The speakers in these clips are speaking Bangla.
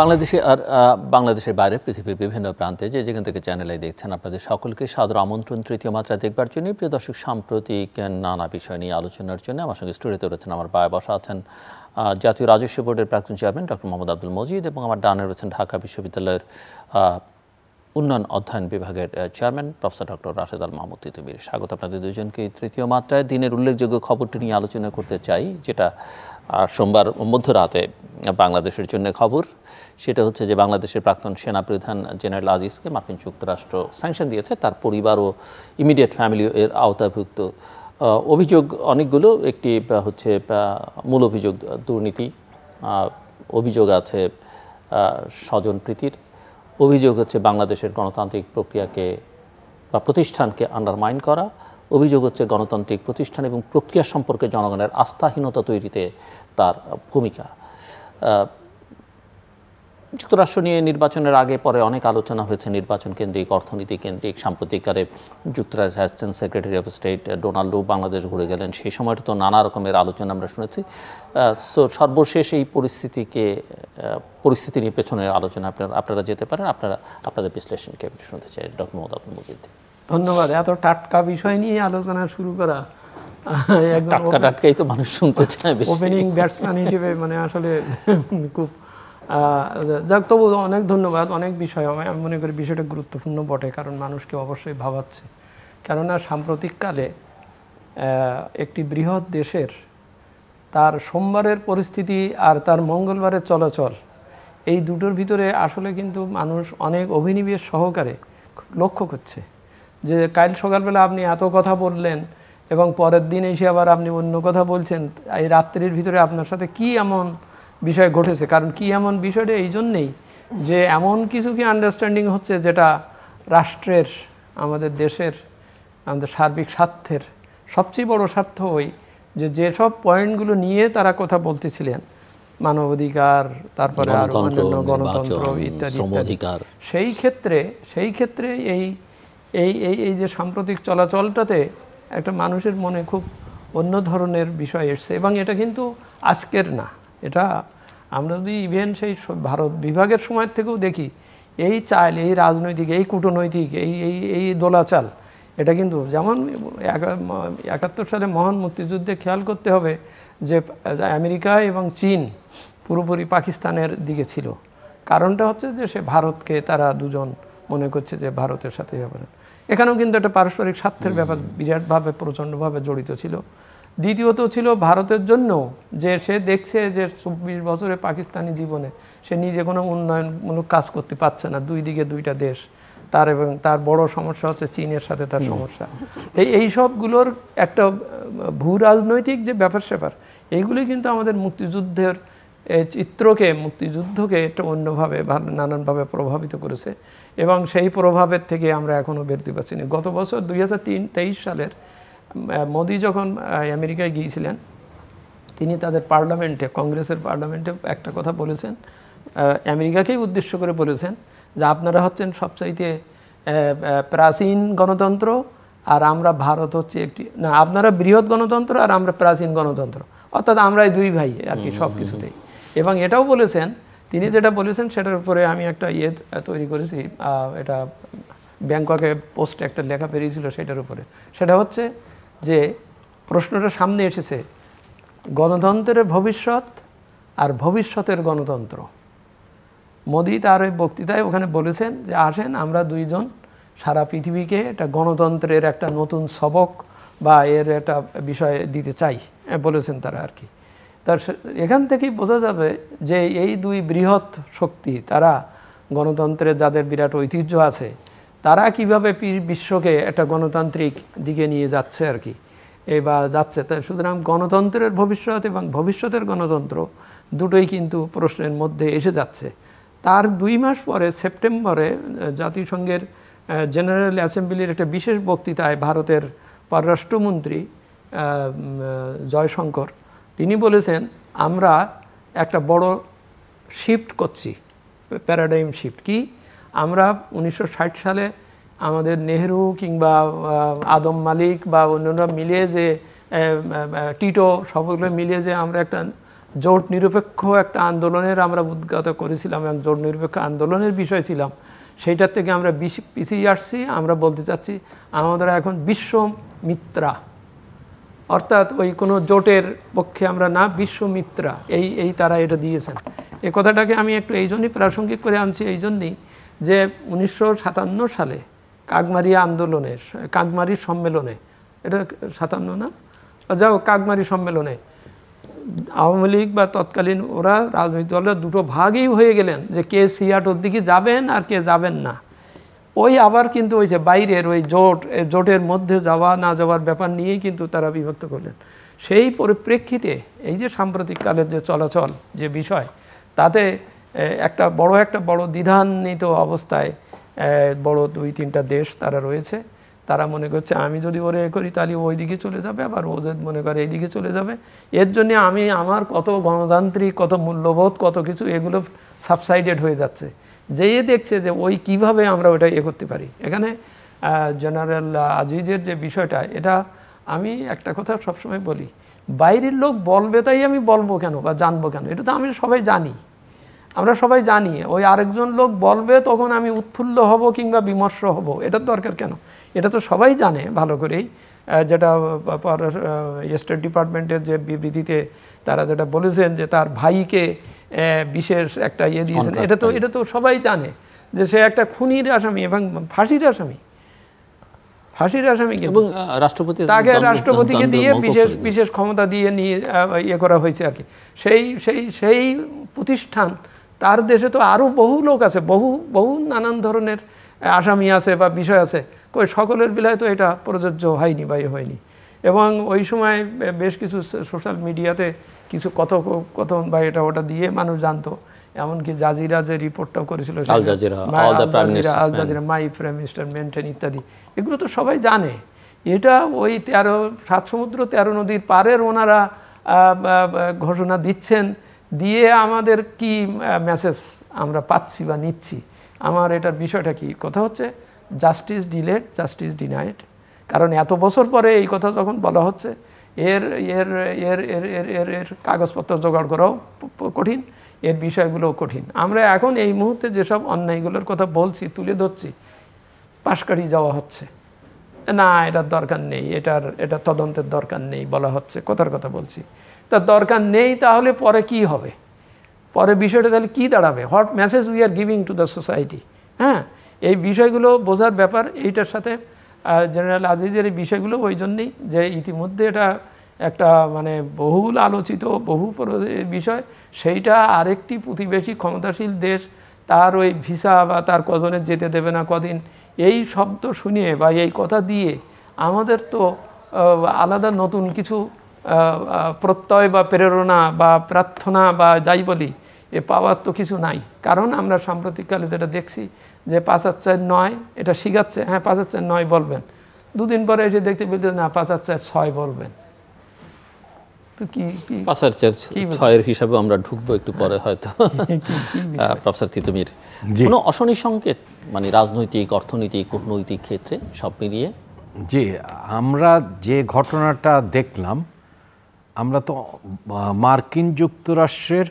বাংলাদেশে আর বাংলাদেশের বাইরে পৃথিবীর বিভিন্ন প্রান্তে যে যেখান থেকে চ্যানেলে দেখছেন আপনাদের সকলকে সাদর আমন্ত্রণ তৃতীয় মাত্রা দেখবার জন্য প্রিয় দর্শক সাম্প্রতিক নানা বিষয় নিয়ে আলোচনার জন্য আমার সঙ্গে স্টুডিওতে রয়েছেন আমার বায় বসা আছেন জাতীয় রাজস্ব বোর্ডের প্রাক্তন চেয়ারম্যান ডক্টর মোহাম্মদ আব্দুল মজিদ এবং আমার ডানে রয়েছেন ঢাকা বিশ্ববিদ্যালয়ের উন্নয়ন অধ্যয়ন বিভাগের chairman professor doctor Rashed Al Mahmud Titumir স্বাগত আপনাদের দুজনকে তৃতীয় মাত্রায় দিনের উল্লেখযোগ্য খবরটি নিয়ে আলোচনা করতে চাই যেটা সোমবার মধ্যরাতে বাংলাদেশের জন্য খবর সেটা হচ্ছে যে বাংলাদেশের প্রাক্তন সেনাপ্রধান জেনারেল আজিজকে মার্কিন যুক্তরাষ্ট্র স্যাংশন দিয়েছে তার পরিবার ও ইমিডিয়েট ফ্যামিলি এর আওতাভুক্ত অভিযোগ অনেকগুলো একটি হচ্ছে মূল অভিযোগ দুর্নীতি অভিযোগ আছে স্বজনপ্রীতির অভিযোগ হচ্ছে বাংলাদেশের গণতান্ত্রিক প্রক্রিয়াকে বা প্রতিষ্ঠানকে আন্ডারমাইন করা অভিযোগ হচ্ছে গণতান্ত্রিক প্রতিষ্ঠান এবং প্রক্রিয়া সম্পর্কে জনগণের আস্থাহীনতা তৈরিতে তার ভূমিকা যুক্তরাষ্ট্র নিয়ে নির্বাচনের আগে পরে অনেক আলোচনা হয়েছে নির্বাচন কেন্দ্রিক অর্থনীতি কেন্দ্রিক সাম্প্রতিককালে যুক্তরাষ্ট্রের assistant secretary of state Donald Bangladesh ঘুরে গেলেন সেই সময়টা তো নানা রকমের আলোচনা আমরা শুনেছি সো সর্বশেষ এই পরিস্থিতিকে পরিস্থিতি নিয়ে পেছনে আলোচনা আপনারা আপনারা যেতে পারেন আপনারা আপনাদের বিশ্লেষণ কেমনি শুনতে চাই ডক্টর মোহাম্মদ আব্দুল মজিদ ধন্যবাদ এত টাটকা বিষয় নিয়ে আলোচনা শুরু করা টাটকা টাটকাই তো মানুষ শুনতে চায় ওপেনিং ব্যাটসম্যান হিসেবে মানে আসলে খুব যাক তবু অনেক ধন্যবাদ অনেক বিষয় আমি আমি মনে করি বিষয়টা গুরুত্বপূর্ণ বটে কারণ মানুষকে অবশ্যই ভাবাচ্ছে কেননা সাম্প্রতিককালে একটি বৃহৎ দেশের তার সোমবারের পরিস্থিতি আর তার মঙ্গলবারের চলাচল এই দুটোর ভিতরে আসলে কিন্তু মানুষ অনেক অভিনিবেশ সহকারে লক্ষ্য করছে যে কাল সকালবেলা আপনি এত কথা বললেন এবং পরের দিন এসে আবার আপনি অন্য কথা বলছেন এই রাত্রির ভিতরে আপনার সাথে কি এমন বিষয় ঘটেছে কারণ কি এমন বিষয়টা এই জন্যেই যে এমন কিছু কি আন্ডারস্ট্যান্ডিং হচ্ছে যেটা রাষ্ট্রের আমাদের দেশের আমাদের সার্বিক স্বার্থের সবচেয়ে বড় স্বার্থ ওই যে যেসব পয়েন্টগুলো নিয়ে তারা কথা বলতেছিলেন মানবাধিকার তারপরে আর অন্যান্য গণতন্ত্র ইত্যাদি সেই ক্ষেত্রে সেই ক্ষেত্রে এই এই এই এই যে সাম্প্রতিক চলাচলটাতে একটা মানুষের মনে খুব অন্য ধরনের বিষয় এসছে এবং এটা কিন্তু আজকের না এটা আমরা যদি ইভেন সেই ভারত বিভাগের সময় থেকেও দেখি এই চাল এই রাজনৈতিক এই কূটনৈতিক এই এই এই দোলাচাল এটা কিন্তু যেমন একাত্তর সালে মহান মুক্তিযুদ্ধে খেয়াল করতে হবে যে আমেরিকা এবং চীন পুরোপুরি পাকিস্তানের দিকে ছিল কারণটা হচ্ছে যে সে ভারতকে তারা দুজন মনে করছে যে ভারতের সাথে ব্যাপার এখানেও কিন্তু একটা পারস্পরিক স্বার্থের ব্যাপার বিরাটভাবে প্রচণ্ডভাবে জড়িত ছিল দ্বিতীয়ত ছিল ভারতের জন্য যে সে দেখছে যে চব্বিশ বছরে পাকিস্তানি জীবনে সে নিজে কোনো উন্নয়নমূলক কাজ করতে পারছে না দুই দিকে দুইটা দেশ তার এবং তার বড় সমস্যা হচ্ছে চীনের সাথে তার সমস্যা তাই এই সবগুলোর একটা ভূ রাজনৈতিক যে ব্যাপার স্যাপার এইগুলি কিন্তু আমাদের মুক্তিযুদ্ধের চিত্রকে মুক্তিযুদ্ধকে একটা অন্যভাবে নানানভাবে প্রভাবিত করেছে এবং সেই প্রভাবের থেকে আমরা এখনও বেরোতে পারছি না গত বছর দুই হাজার সালের মোদি যখন আমেরিকায় গিয়েছিলেন তিনি তাদের পার্লামেন্টে কংগ্রেসের পার্লামেন্টে একটা কথা বলেছেন আমেরিকাকেই উদ্দেশ্য করে বলেছেন যে আপনারা হচ্ছেন সবচাইতে প্রাচীন গণতন্ত্র আর আমরা ভারত হচ্ছে একটি না আপনারা বৃহৎ গণতন্ত্র আর আমরা প্রাচীন গণতন্ত্র অর্থাৎ আমরাই দুই ভাই আর কি সব কিছুতেই এবং এটাও বলেছেন তিনি যেটা বলেছেন সেটার উপরে আমি একটা ইয়ে তৈরি করেছি এটা ব্যাংককে পোস্ট একটা লেখা পেরিয়েছিল সেটার উপরে সেটা হচ্ছে যে প্রশ্নটা সামনে এসেছে গণতন্ত্রের ভবিষ্যৎ আর ভবিষ্যতের গণতন্ত্র মোদি তার ওই বক্তৃতায় ওখানে বলেছেন যে আসেন আমরা দুইজন সারা পৃথিবীকে এটা গণতন্ত্রের একটা নতুন সবক বা এর একটা বিষয় দিতে চাই বলেছেন তারা আর কি তার এখান থেকেই বোঝা যাবে যে এই দুই বৃহৎ শক্তি তারা গণতন্ত্রের যাদের বিরাট ঐতিহ্য আছে তারা কিভাবে বিশ্বকে একটা গণতান্ত্রিক দিকে নিয়ে যাচ্ছে আর কি বা যাচ্ছে তাই সুতরাং গণতন্ত্রের ভবিষ্যৎ এবং ভবিষ্যতের গণতন্ত্র দুটোই কিন্তু প্রশ্নের মধ্যে এসে যাচ্ছে তার দুই মাস পরে সেপ্টেম্বরে জাতিসংঘের জেনারেল অ্যাসেম্বলির একটা বিশেষ বক্তৃতায় ভারতের পররাষ্ট্রমন্ত্রী জয়শঙ্কর তিনি বলেছেন আমরা একটা বড় শিফট করছি প্যারাডাইম শিফট কী আমরা উনিশশো সালে আমাদের নেহরু কিংবা আদম মালিক বা অন্যান্য মিলিয়ে যে টিটো সবগুলো মিলিয়ে যে আমরা একটা জোট নিরপেক্ষ একটা আন্দোলনের আমরা উদ্গত করেছিলাম এবং জোট নিরপেক্ষ আন্দোলনের বিষয় ছিলাম সেইটার থেকে আমরা পিছিয়ে আসছি আমরা বলতে চাচ্ছি আমাদের এখন বিশ্ব মিত্রা অর্থাৎ ওই কোনো জোটের পক্ষে আমরা না বিশ্বমিত্রা এই এই তারা এটা দিয়েছেন এ কথাটাকে আমি একটু এই জন্যই প্রাসঙ্গিক করে আনছি এই জন্যই যে উনিশশো সালে কাকমারিয়া আন্দোলনে কাকমারি সম্মেলনে এটা সাতান্ন না যাও কাকমারি সম্মেলনে আওয়ামী লীগ বা তৎকালীন ওরা রাজনৈতিক দলের দুটো ভাগই হয়ে গেলেন যে কে সিয়াটোর দিকে যাবেন আর কে যাবেন না ওই আবার কিন্তু ওই যে বাইরের ওই জোট জোটের মধ্যে যাওয়া না যাওয়ার ব্যাপার নিয়েই কিন্তু তারা বিভক্ত করলেন সেই পরিপ্রেক্ষিতে এই যে সাম্প্রতিককালের যে চলাচল যে বিষয় তাতে একটা বড় একটা বড় দ্বিধান্বিত অবস্থায় বড় দুই তিনটা দেশ তারা রয়েছে তারা মনে করছে আমি যদি ওরে এ করি তাহলে ওই দিকে চলে যাবে আবার ও যদি মনে করে এইদিকে চলে যাবে এর জন্যে আমি আমার কত গণতান্ত্রিক কত মূল্যবোধ কত কিছু এগুলো সাবসাইডেড হয়ে যাচ্ছে যেয়ে দেখছে যে ওই কিভাবে আমরা ওটা এ করতে পারি এখানে জেনারেল আজিজের যে বিষয়টা এটা আমি একটা কথা সবসময় বলি বাইরের লোক বলবে তাই আমি বলবো কেন বা জানবো কেন এটা তো আমি সবাই জানি আমরা সবাই জানি ওই আরেকজন লোক বলবে তখন আমি উৎফুল্ল হব কিংবা বিমর্ষ হব এটার দরকার কেন এটা তো সবাই জানে ভালো করেই যেটা স্টেট ডিপার্টমেন্টের যে বিবৃতিতে তারা যেটা বলেছেন যে তার ভাইকে বিশেষ একটা ইয়ে দিয়েছেন এটা তো এটা তো সবাই জানে যে সে একটা খুনির আসামি এবং ফাঁসির আসামি ফাঁসির আসামি এবং রাষ্ট্রপতি তাকে রাষ্ট্রপতিকে দিয়ে বিশেষ বিশেষ ক্ষমতা দিয়ে নিয়ে ইয়ে করা হয়েছে আর কি সেই সেই সেই প্রতিষ্ঠান তার দেশে তো আরও বহু লোক আছে বহু বহু নানান ধরনের আসামি আছে বা বিষয় আছে কই সকলের বিলায় তো এটা প্রযোজ্য হয়নি বা হয়নি এবং ওই সময় বেশ কিছু সোশ্যাল মিডিয়াতে কিছু কত কথন বা এটা ওটা দিয়ে মানুষ জানতো এমনকি জাজিরা যে রিপোর্টটাও করেছিল মাই প্রাইম মিনিস্টার মেনটেন ইত্যাদি এগুলো তো সবাই জানে এটা ওই তেরো সাত সমুদ্র তেরো নদীর পারের ওনারা ঘোষণা দিচ্ছেন দিয়ে আমাদের কি মেসেজ আমরা পাচ্ছি বা নিচ্ছি আমার এটার বিষয়টা কি কথা হচ্ছে জাস্টিস ডিলেড জাস্টিস ডিনাইড কারণ এত বছর পরে এই কথা যখন বলা হচ্ছে এর এর এর এর এর এর এর কাগজপত্র জোগাড় করাও কঠিন এর বিষয়গুলোও কঠিন আমরা এখন এই মুহূর্তে যেসব অন্যায়গুলোর কথা বলছি তুলে ধরছি পাশকারি যাওয়া হচ্ছে না এটার দরকার নেই এটার এটা তদন্তের দরকার নেই বলা হচ্ছে কথার কথা বলছি তার দরকার নেই তাহলে পরে কি হবে পরে বিষয়টা তাহলে কী দাঁড়াবে what message we are giving to the society হ্যাঁ এই বিষয়গুলো বোঝার ব্যাপার এইটার সাথে জেনারেল আজিজের এই বিষয়গুলো ওই জন্যেই যে ইতিমধ্যে এটা একটা মানে বহুল আলোচিত বহু বিষয় সেইটা আরেকটি প্রতিবেশী ক্ষমতাশীল দেশ তার ওই ভিসা বা তার কজনে যেতে দেবে না কদিন এই শব্দ শুনিয়ে বা এই কথা দিয়ে আমাদের তো আলাদা নতুন কিছু প্রত্যয় বা প্রেরণা বা প্রার্থনা বা যাই বলি এ পাওয়ার তো কিছু নাই কারণ আমরা সাম্প্রতিককালে যেটা দেখছি যে পাঁচ হাজার চার নয় এটা শিখাচ্ছে হ্যাঁ পাঁচ হাজার নয় বলবেন দুদিন পরে এসে দেখতে পেতে না পাঁচ হাজার চার ছয় বলবেন তো হিসাবে আমরা ঢুকবো একটু হ্যাঁ। পরে হয়তো কোনো অশনি মানে রাজনৈতিক অর্থনৈতিক ক্ষেত্রে সব মিলিয়ে আমরা যে ঘটনাটা দেখলাম আমরা তো মার্কিন যুক্তরাষ্ট্রের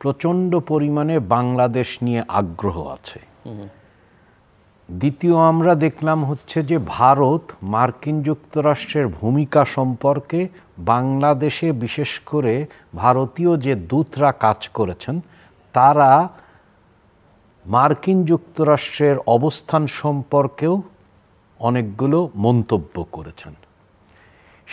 প্রচণ্ড পরিমাণে বাংলাদেশ নিয়ে আগ্রহ আছে দ্বিতীয় আমরা দেখলাম হচ্ছে যে ভারত মার্কিন যুক্তরাষ্ট্রের ভূমিকা সম্পর্কে বাংলাদেশে বিশেষ করে ভারতীয় যে দূতরা কাজ করেছেন তারা মার্কিন যুক্তরাষ্ট্রের অবস্থান সম্পর্কেও অনেকগুলো মন্তব্য করেছেন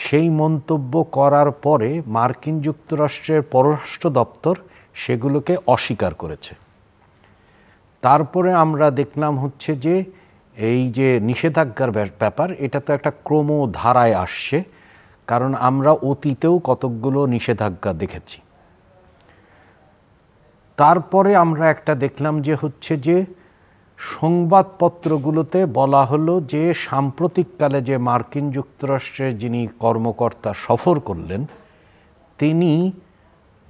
সেই মন্তব্য করার পরে মার্কিন যুক্তরাষ্ট্রের পররাষ্ট্র দপ্তর সেগুলোকে অস্বীকার করেছে তারপরে আমরা দেখলাম হচ্ছে যে এই যে নিষেধাজ্ঞার ব্যাপার এটা তো একটা ক্রম ধারায় আসছে কারণ আমরা অতীতেও কতকগুলো নিষেধাজ্ঞা দেখেছি তারপরে আমরা একটা দেখলাম যে হচ্ছে যে সংবাদপত্রগুলোতে বলা হলো যে সাম্প্রতিককালে যে মার্কিন যুক্তরাষ্ট্রে যিনি কর্মকর্তা সফর করলেন তিনি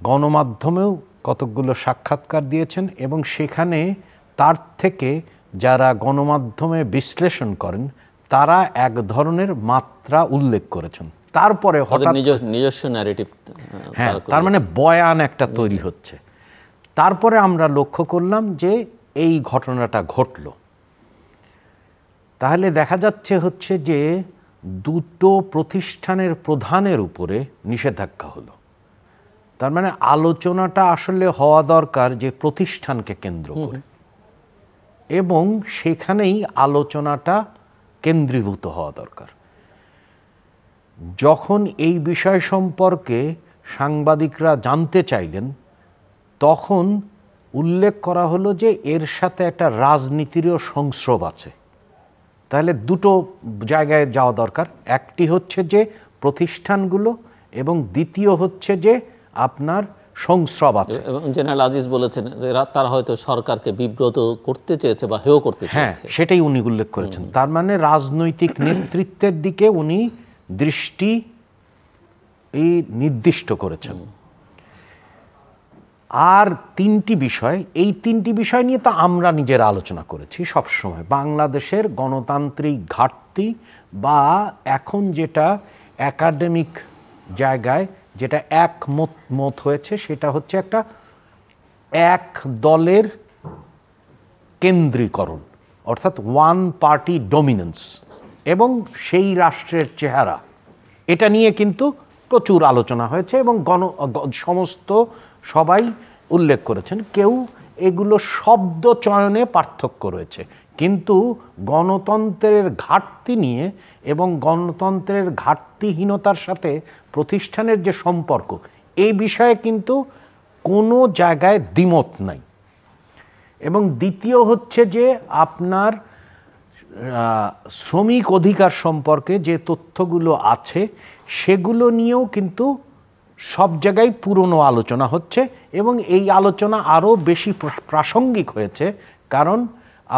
গণমাধ্যমেও কতকগুলো সাক্ষাৎকার দিয়েছেন এবং সেখানে তার থেকে যারা গণমাধ্যমে বিশ্লেষণ করেন তারা এক ধরনের মাত্রা উল্লেখ করেছেন তারপরে নিজস্ব ন্যারেটিভ হ্যাঁ তার মানে বয়ান একটা তৈরি হচ্ছে তারপরে আমরা লক্ষ্য করলাম যে এই ঘটনাটা ঘটল তাহলে দেখা যাচ্ছে হচ্ছে যে দুটো প্রতিষ্ঠানের প্রধানের উপরে নিষেধাজ্ঞা হলো তার মানে আলোচনাটা আসলে হওয়া দরকার যে প্রতিষ্ঠানকে কেন্দ্র করে এবং সেখানেই আলোচনাটা কেন্দ্রীভূত হওয়া দরকার যখন এই বিষয় সম্পর্কে সাংবাদিকরা জানতে চাইলেন তখন উল্লেখ করা হলো যে এর সাথে একটা রাজনীতিরও সংস্রব আছে তাহলে দুটো জায়গায় যাওয়া দরকার একটি হচ্ছে যে প্রতিষ্ঠানগুলো এবং দ্বিতীয় হচ্ছে যে আপনার সংস্রব আছে জেনারেল আজিজ বলেছেন তারা হয়তো সরকারকে বিব্রত করতে চেয়েছে বা হেও করতে হ্যাঁ সেটাই উনি উল্লেখ করেছেন তার মানে রাজনৈতিক নেতৃত্বের দিকে উনি দৃষ্টি এই নির্দিষ্ট করেছেন আর তিনটি বিষয় এই তিনটি বিষয় নিয়ে তো আমরা নিজেরা আলোচনা করেছি সবসময় বাংলাদেশের গণতান্ত্রিক ঘাটতি বা এখন যেটা একাডেমিক জায়গায় যেটা এক মত মত হয়েছে সেটা হচ্ছে একটা এক দলের কেন্দ্রীকরণ অর্থাৎ ওয়ান পার্টি ডমিনেন্স এবং সেই রাষ্ট্রের চেহারা এটা নিয়ে কিন্তু প্রচুর আলোচনা হয়েছে এবং গণ সমস্ত সবাই উল্লেখ করেছেন কেউ এগুলো শব্দ চয়নে পার্থক্য রয়েছে কিন্তু গণতন্ত্রের ঘাটতি নিয়ে এবং গণতন্ত্রের ঘাটতিহীনতার সাথে প্রতিষ্ঠানের যে সম্পর্ক এই বিষয়ে কিন্তু কোনো জায়গায় দ্বিমত নাই এবং দ্বিতীয় হচ্ছে যে আপনার শ্রমিক অধিকার সম্পর্কে যে তথ্যগুলো আছে সেগুলো নিয়েও কিন্তু সব জায়গায় পুরনো আলোচনা হচ্ছে এবং এই আলোচনা আরও বেশি প্রাসঙ্গিক হয়েছে কারণ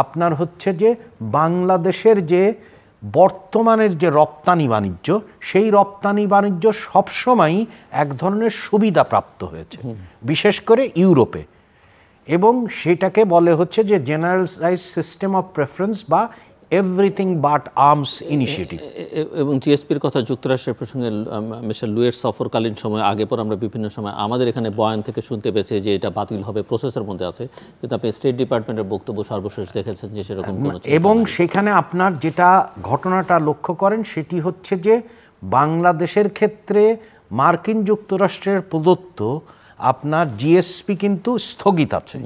আপনার হচ্ছে যে বাংলাদেশের যে বর্তমানের যে রপ্তানি বাণিজ্য সেই রপ্তানি বাণিজ্য সবসময়ই এক ধরনের সুবিধা প্রাপ্ত হয়েছে বিশেষ করে ইউরোপে এবং সেটাকে বলে হচ্ছে যে জেনারেলাইজ সিস্টেম অফ প্রেফারেন্স বা এভরিথিং বাট আর্মস ইনিশিয়েটিভ এবং জিএসপির কথা যুক্তরাষ্ট্রের প্রসঙ্গে মিস্টার লুয়ের সফরকালীন সময় আগে পর আমরা বিভিন্ন সময় আমাদের এখানে বয়ান থেকে শুনতে পেয়েছি যে এটা বাতিল হবে প্রসেসের মধ্যে আছে কিন্তু আপনি স্টেট ডিপার্টমেন্টের বক্তব্য সর্বশেষ দেখেছেন যে সেরকম এবং সেখানে আপনার যেটা ঘটনাটা লক্ষ্য করেন সেটি হচ্ছে যে বাংলাদেশের ক্ষেত্রে মার্কিন যুক্তরাষ্ট্রের প্রদত্ত আপনার জিএসপি কিন্তু স্থগিত আছে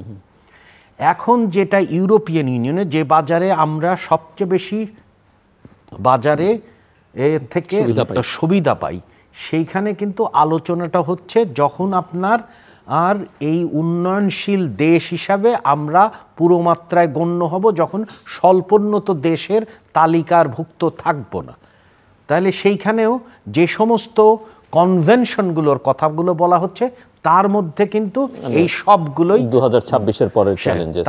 এখন যেটা ইউরোপিয়ান ইউনিয়নে যে বাজারে আমরা সবচেয়ে বেশি বাজারে এর থেকে সুবিধা পাই সেইখানে কিন্তু আলোচনাটা হচ্ছে যখন আপনার আর এই উন্নয়নশীল দেশ হিসাবে আমরা পুরো মাত্রায় গণ্য হব যখন স্বল্পোন্নত দেশের ভুক্ত থাকব না তাহলে সেইখানেও যে সমস্ত কনভেনশনগুলোর কথাগুলো বলা হচ্ছে তার মধ্যে কিন্তু আচ্ছা, এই সবগুলোই দু হাজার ছাব্বিশের পরে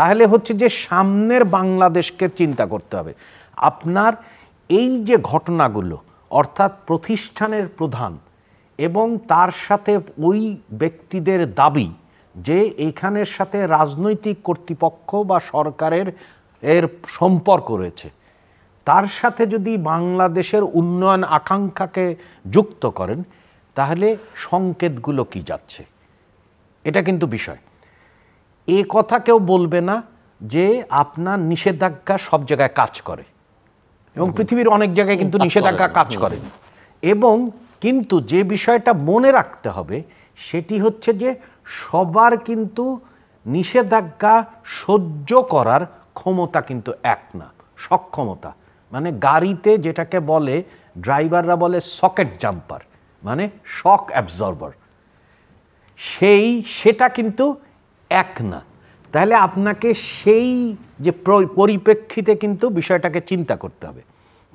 তাহলে হচ্ছে যে সামনের বাংলাদেশকে চিন্তা করতে হবে আপনার এই যে ঘটনাগুলো অর্থাৎ প্রতিষ্ঠানের প্রধান এবং তার সাথে ওই ব্যক্তিদের দাবি যে এখানের সাথে রাজনৈতিক কর্তৃপক্ষ বা সরকারের এর সম্পর্ক রয়েছে তার সাথে যদি বাংলাদেশের উন্নয়ন আকাঙ্ক্ষাকে যুক্ত করেন তাহলে সংকেতগুলো কি যাচ্ছে এটা কিন্তু বিষয় এ কথা কেউ বলবে না যে আপনার নিষেধাজ্ঞা সব জায়গায় কাজ করে এবং পৃথিবীর অনেক জায়গায় কিন্তু নিষেধাজ্ঞা কাজ করে এবং কিন্তু যে বিষয়টা মনে রাখতে হবে সেটি হচ্ছে যে সবার কিন্তু নিষেধাজ্ঞা সহ্য করার ক্ষমতা কিন্তু এক না সক্ষমতা মানে গাড়িতে যেটাকে বলে ড্রাইভাররা বলে সকেট জাম্পার মানে শক অ্যাবজর্বার সেই সেটা কিন্তু এক না তাহলে আপনাকে সেই যে পরিপ্রেক্ষিতে কিন্তু বিষয়টাকে চিন্তা করতে হবে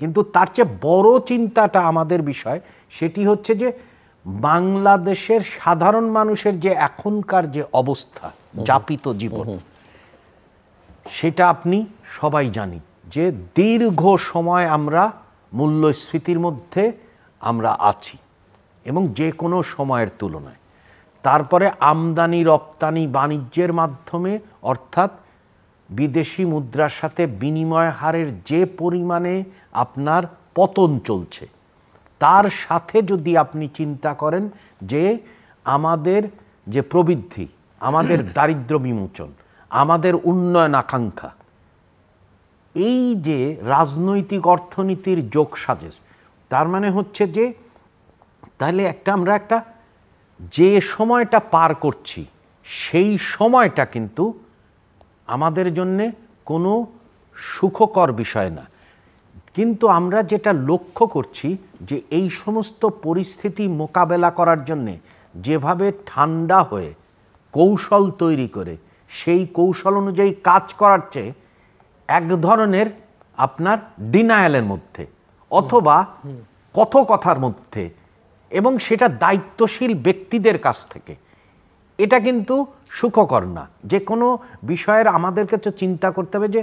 কিন্তু তার চেয়ে বড় চিন্তাটা আমাদের বিষয় সেটি হচ্ছে যে বাংলাদেশের সাধারণ মানুষের যে এখনকার যে অবস্থা যাপিত জীবন সেটা আপনি সবাই জানি যে দীর্ঘ সময় আমরা মূল্যস্ফীতির মধ্যে আমরা আছি এবং যে কোনো সময়ের তুলনায় তারপরে আমদানি রপ্তানি বাণিজ্যের মাধ্যমে অর্থাৎ বিদেশি মুদ্রার সাথে বিনিময় হারের যে পরিমাণে আপনার পতন চলছে তার সাথে যদি আপনি চিন্তা করেন যে আমাদের যে প্রবৃদ্ধি আমাদের দারিদ্র বিমোচন আমাদের উন্নয়ন আকাঙ্ক্ষা এই যে রাজনৈতিক অর্থনীতির যোগ সাজেস তার মানে হচ্ছে যে তাহলে একটা আমরা একটা যে সময়টা পার করছি সেই সময়টা কিন্তু আমাদের জন্যে কোনো সুখকর বিষয় না কিন্তু আমরা যেটা লক্ষ্য করছি যে এই সমস্ত পরিস্থিতি মোকাবেলা করার জন্যে যেভাবে ঠান্ডা হয়ে কৌশল তৈরি করে সেই কৌশল অনুযায়ী কাজ করার চেয়ে এক ধরনের আপনার ডিনায়ালের মধ্যে অথবা কথকথার মধ্যে এবং সেটা দায়িত্বশীল ব্যক্তিদের কাছ থেকে এটা কিন্তু সুখকর না যে কোনো বিষয়ের আমাদের কাছে চিন্তা করতে হবে যে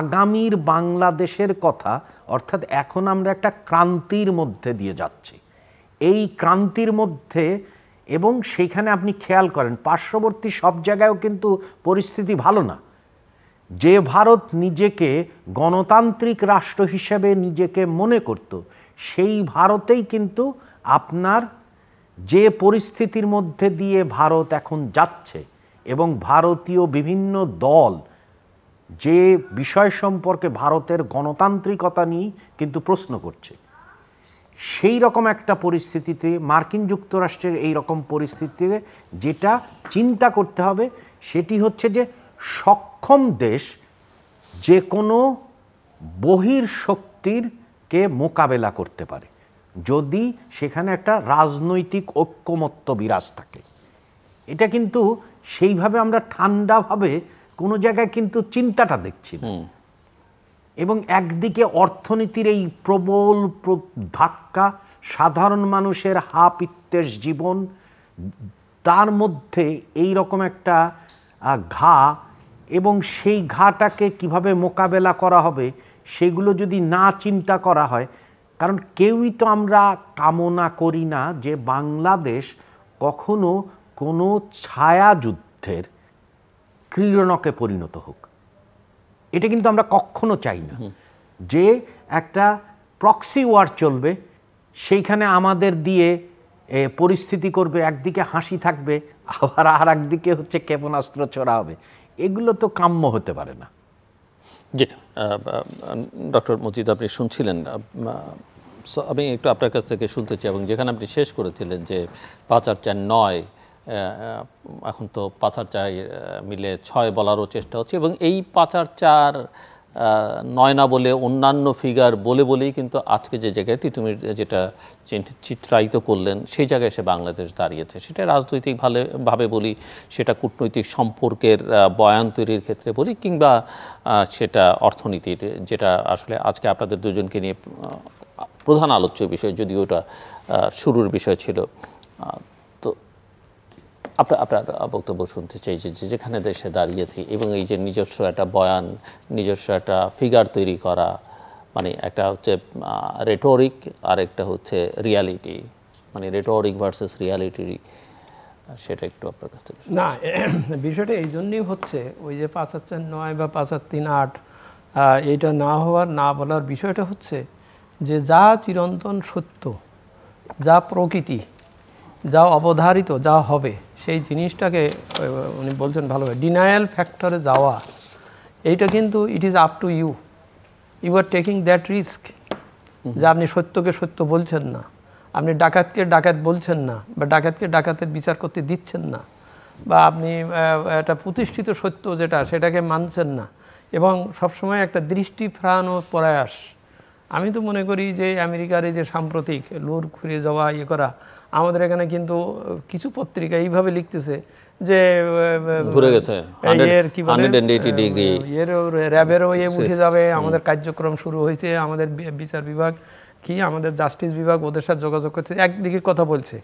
আগামীর বাংলাদেশের কথা অর্থাৎ এখন আমরা একটা ক্রান্তির মধ্যে দিয়ে যাচ্ছি এই ক্রান্তির মধ্যে এবং সেইখানে আপনি খেয়াল করেন পার্শ্ববর্তী সব জায়গায়ও কিন্তু পরিস্থিতি ভালো না যে ভারত নিজেকে গণতান্ত্রিক রাষ্ট্র হিসেবে নিজেকে মনে করত সেই ভারতেই কিন্তু আপনার যে পরিস্থিতির মধ্যে দিয়ে ভারত এখন যাচ্ছে এবং ভারতীয় বিভিন্ন দল যে বিষয় সম্পর্কে ভারতের গণতান্ত্রিকতা নিয়ে কিন্তু প্রশ্ন করছে সেই রকম একটা পরিস্থিতিতে মার্কিন যুক্তরাষ্ট্রের এই রকম পরিস্থিতিতে যেটা চিন্তা করতে হবে সেটি হচ্ছে যে সক্ষম দেশ যে কোনো বহির শক্তির কে মোকাবেলা করতে পারে যদি সেখানে একটা রাজনৈতিক ঐক্যমত্য বিরাজ থাকে এটা কিন্তু সেইভাবে আমরা ঠান্ডাভাবে কোনো জায়গায় কিন্তু চিন্তাটা দেখছি না এবং একদিকে অর্থনীতির এই প্রবল ধাক্কা সাধারণ মানুষের হাপ পিত্তের জীবন তার মধ্যে এই রকম একটা ঘা এবং সেই ঘাটাকে কিভাবে মোকাবেলা করা হবে সেগুলো যদি না চিন্তা করা হয় কারণ কেউই তো আমরা কামনা করি না যে বাংলাদেশ কখনো কোনো ছায়া যুদ্ধের ক্রীড়নকে পরিণত হোক এটা কিন্তু আমরা কখনো চাই না যে একটা প্রক্সি ওয়ার চলবে সেইখানে আমাদের দিয়ে পরিস্থিতি করবে একদিকে হাসি থাকবে আবার আর একদিকে হচ্ছে ক্ষেপণাস্ত্র ছড়া হবে এগুলো তো কাম্য হতে পারে না জি ডক্টর মজিদ আপনি শুনছিলেন আমি একটু আপনার কাছ থেকে শুনতে চাই এবং যেখানে আপনি শেষ করেছিলেন যে পাঁচ আর চার নয় এখন তো পাঁচ আর চার মিলে ছয় বলারও চেষ্টা হচ্ছে এবং এই পাঁচ আর চার নয় না বলে অন্যান্য ফিগার বলে বলেই কিন্তু আজকে যে জায়গায় তুমি যেটা চিত্রায়িত করলেন সেই জায়গায় এসে বাংলাদেশ দাঁড়িয়েছে সেটা রাজনৈতিক ভালো ভাবে বলি সেটা কূটনৈতিক সম্পর্কের বয়ান তৈরির ক্ষেত্রে বলি কিংবা সেটা অর্থনীতির যেটা আসলে আজকে আপনাদের দুজনকে নিয়ে প্রধান আলোচ্য বিষয় যদিও ওটা শুরুর বিষয় ছিল আপনার আপনার বক্তব্য শুনতে চাই যে যেখানে দেশে দাঁড়িয়েছি এবং এই যে নিজস্ব একটা বয়ান নিজস্ব একটা ফিগার তৈরি করা মানে একটা হচ্ছে রেটোরিক আর একটা হচ্ছে রিয়ালিটি মানে রেটোরিক ভার্সেস রিয়ালিটি সেটা একটু আপনার কাছ থেকে না বিষয়টা এই জন্যই হচ্ছে ওই যে পাঁচ হাজার নয় বা পাঁচ হাজার তিন আট এটা না হওয়ার না বলার বিষয়টা হচ্ছে যে যা চিরন্তন সত্য যা প্রকৃতি যা অবধারিত যা হবে সেই জিনিসটাকে উনি বলছেন ভালোভাবে ডিনায়াল ফ্যাক্টরে যাওয়া এইটা কিন্তু it is up to you you are taking that risk যে আপনি সত্যকে সত্য বলছেন না আপনি ডাকাতকে ডাকাত বলছেন না বা ডাকাতকে ডাকাতের বিচার করতে দিচ্ছেন না বা আপনি একটা প্রতিষ্ঠিত সত্য যেটা সেটাকে মানছেন না এবং সবসময় একটা দৃষ্টি ফ্রানো প্রয়াস আমি তো মনে করি যে আমেরিকার এই যে সাম্প্রতিক লোর ঘুরে যাওয়া ইয়ে করা আমাদের এখানে কিন্তু কিছু পত্রিকা এইভাবে লিখতেছে যে ঘুরে গেছে র্যাবের কি উঠে যাবে আমাদের কার্যক্রম শুরু হয়েছে আমাদের বিচার বিভাগ কি আমাদের জাস্টিস বিভাগ ওদের সাথে যোগাযোগ করছে একদিকে কথা বলছে